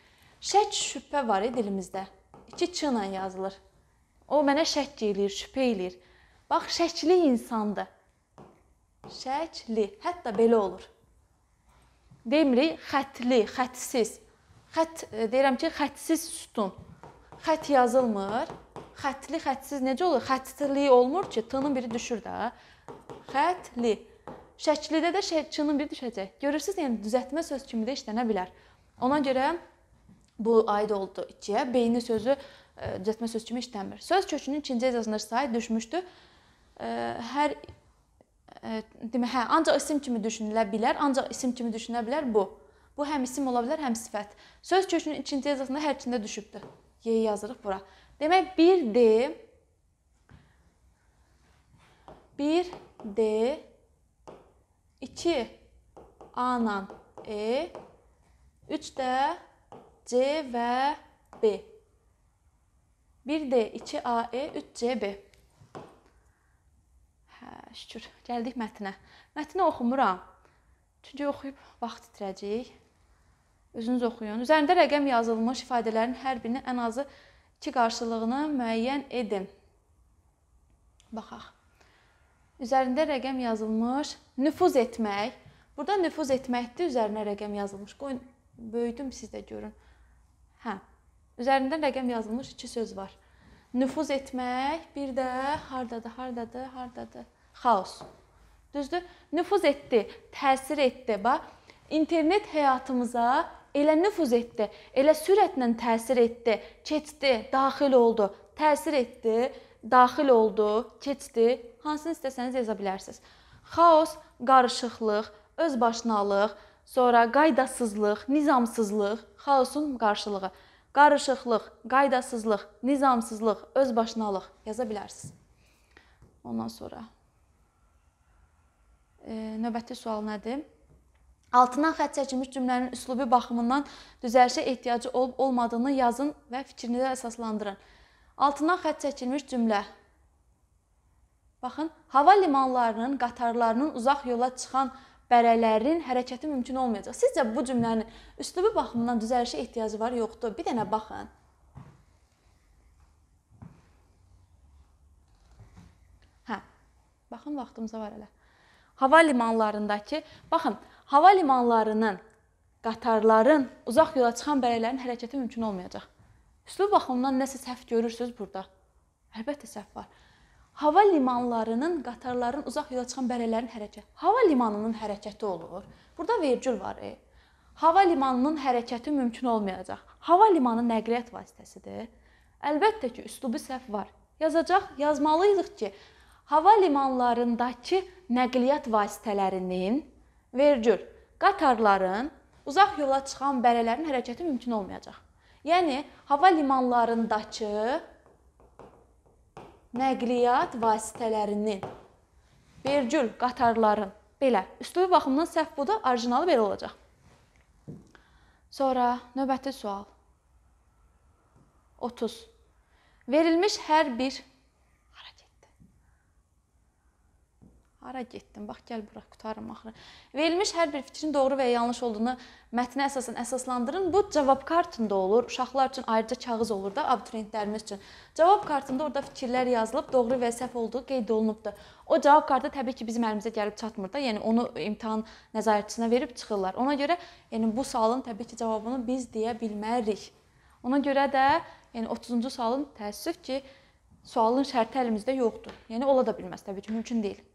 Şək, şübhə var dilimizdə. İki ç ilə yazılır. O mənə şək eləyir, şübhə eləyir. Bax, şəkli insandır. Şəkli, hətta belə olur. Demirik xətli, xətsiz. Xət e, deyirəm ki, xətsiz sütun. Xət yazılmır. Xətli, xətsiz necə olur? Xətli olmur ki, t-nın biri düşür də. Xətli. Şəklidə də şey, çının bir düşəcək. Görürsüz, yəni düzəltmə söz kimi də işlənə bilər. Ona görə bu aid oldu ikiyə. Beyni sözü e, düzəltmə söz kimi işləmir. Söz kökünün ikinci hecəsində sayı düşmüşdü. E, hər e, demə hə, ancaq isim kimi düşünülə bilər, ancaq isim kimi düşünülə bilər bu. Bu həm isim ola bilər, həm sifət. Söz kökünün ikinci hecəsində hərfində düşübdü. Y yazırıq bura. Demək 1D 1D 2 A ilə E, 3 də C və B. 1 D, 2 A, E, 3 C, B. Hə, şükür. Gəldik mətnə. Mətni oxumuram. Çünki oxuyub vaxt itirəcəyik. Özünüz oxuyun. Üzərində rəqəm yazılmış ifadələrin hər birinin ən azı 2 qarşılığını müəyyən edin. Baxaq üzərində rəqəm yazılmış nüfuz etmək. Burada nüfuz etməkdir, üzərinə rəqəm yazılmış. Qoyun böyüdüm siz də görün. Hə. Üzərində rəqəm yazılmış iki söz var. Nüfuz etmək, bir də hardadır, hardadır, hardadır? Xaos. Düzdür? Nüfuz etdi, təsir etdi. Bax, internet həyatımıza elə nüfuz etdi, elə sürətlə təsir etdi, keçdi, daxil oldu, təsir etdi, daxil oldu, keçdi, hansını istəsəniz yaza bilərsiniz. Xaos, qarışıqlıq, özbaşınalıq, sonra qaydasızlıq, nizamsızlıq, xaosun qarşılığı. Qarışıqlıq, qaydasızlıq, nizamsızlıq, özbaşınalıq yaza bilərsiniz. Ondan sonra e, növbəti sual nədir? Altından xətt çəkilmiş cümlənin üslubi baxımından düzəlişə ehtiyacı olub-olmadığını yazın və fikrinizi əsaslandırın. Altından xətt çəkilmiş cümlə Baxın, hava limanlarının qatarlarının uzaq yola çıxan bərələrin hərəkəti mümkün olmayacaq. Sizcə bu cümlənin üslubu baxımından düzəlişə ehtiyacı var, yoxdur? Bir dənə baxın. Hə. Baxın, vaxtımıza var hələ. Hava limanlarındakı, baxın, hava limanlarının qatarların uzaq yola çıxan bərələrin hərəkəti mümkün olmayacaq. Üslub baxımından nəsə səhv görürsüz burada. Əlbəttə səhv var hava limanlarının, qatarların, uzaq yola çıxan bərələrin hərəkəti, hava limanının hərəkəti olur. Burada vergül var. E. Hava limanının hərəkəti mümkün olmayacaq. Hava limanı nəqliyyat vasitəsidir. Əlbəttə ki, üslubi səhv var. Yazacaq, yazmalıyıq ki, hava limanlarındakı nəqliyyat vasitələrinin vergül qatarların, uzaq yola çıxan bərələrin hərəkəti mümkün olmayacaq. Yəni hava limanlarındakı nəqliyyat vasitələrinin, vergül qatarların, belə. Üslub baxımından səhv budur, orijinalı belə olacaq. Sonra növbəti sual. 30. Verilmiş hər bir Hara getdin? Bax gəl bura, qutarım axırı. Verilmiş hər bir fikrin doğru və ya yanlış olduğunu mətnə əsasən əsaslandırın. Bu cavab kartında olur. Uşaqlar üçün ayrıca kağız olur da, abituriyentlərimiz üçün. Cavab kartında orada fikirlər yazılıb, doğru və səhv olduğu qeyd olunubdur. O cavab kartı təbii ki, bizim əlimizə gəlib çatmır da. Yəni onu imtahan nəzarətçisinə verib çıxırlar. Ona görə, yəni bu sualın təbii ki, cavabını biz deyə bilmərik. Ona görə də, yəni 30-cu sualın təəssüf ki, sualın şərti əlimizdə yoxdur. Yəni ola da bilməz təbii ki, mümkün deyil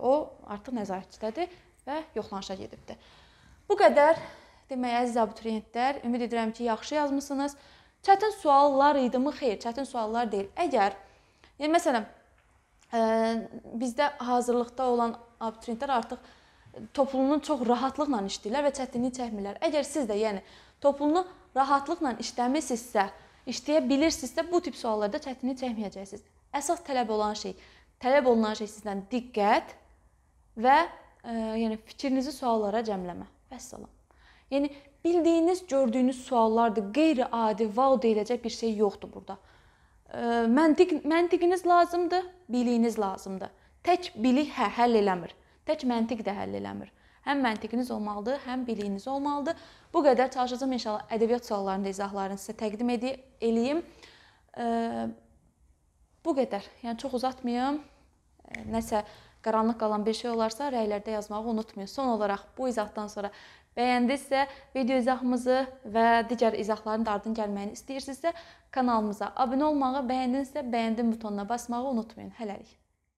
o artıq nəzarətçidədir və yoxlanışa gedibdir. Bu qədər demək əziz abituriyentlər, ümid edirəm ki, yaxşı yazmısınız. Çətin suallar idimi? Xeyr, çətin suallar deyil. Əgər yəni məsələn ə, e, bizdə hazırlıqda olan abituriyentlər artıq topluluğunu çox rahatlıqla işləyirlər və çətinlik çəkmirlər. Əgər siz də yəni topluluğunu rahatlıqla işləmisinizsə, işləyə bilirsinizsə, bu tip suallarda çətinlik çəkməyəcəksiniz. Əsas tələb olan şey Tələb olunan şey sizdən diqqət və e, yəni fikrinizi suallara cəmləmə. Vəssalam. Yəni bildiyiniz, gördüyünüz suallardır. Qeyri-adi, wow deyiləcək bir şey yoxdur burada. E, məntiq məntiqiniz lazımdır, biliyiniz lazımdır. Tək bilik hə, həll eləmir. Tək məntiq də həll eləmir. Həm məntiqiniz olmalıdır, həm biliyiniz olmalıdır. Bu qədər çalışacağım inşallah ədəbiyyat suallarında izahlarını sizə təqdim edeyim. Eləyim. E, Bu qədər. Yəni çox uzatmayım. Nəsə qaranlıq qalan bir şey olarsa rəylərdə yazmağı unutmayın. Son olaraq bu izahdan sonra bəyəndinizsə video izahımızı və digər izahların da ardın gəlməyini istəyirsinizsə kanalımıza abunə olmağı, bəyəndinizsə bəyəndim butonuna basmağı unutmayın. Hələlik.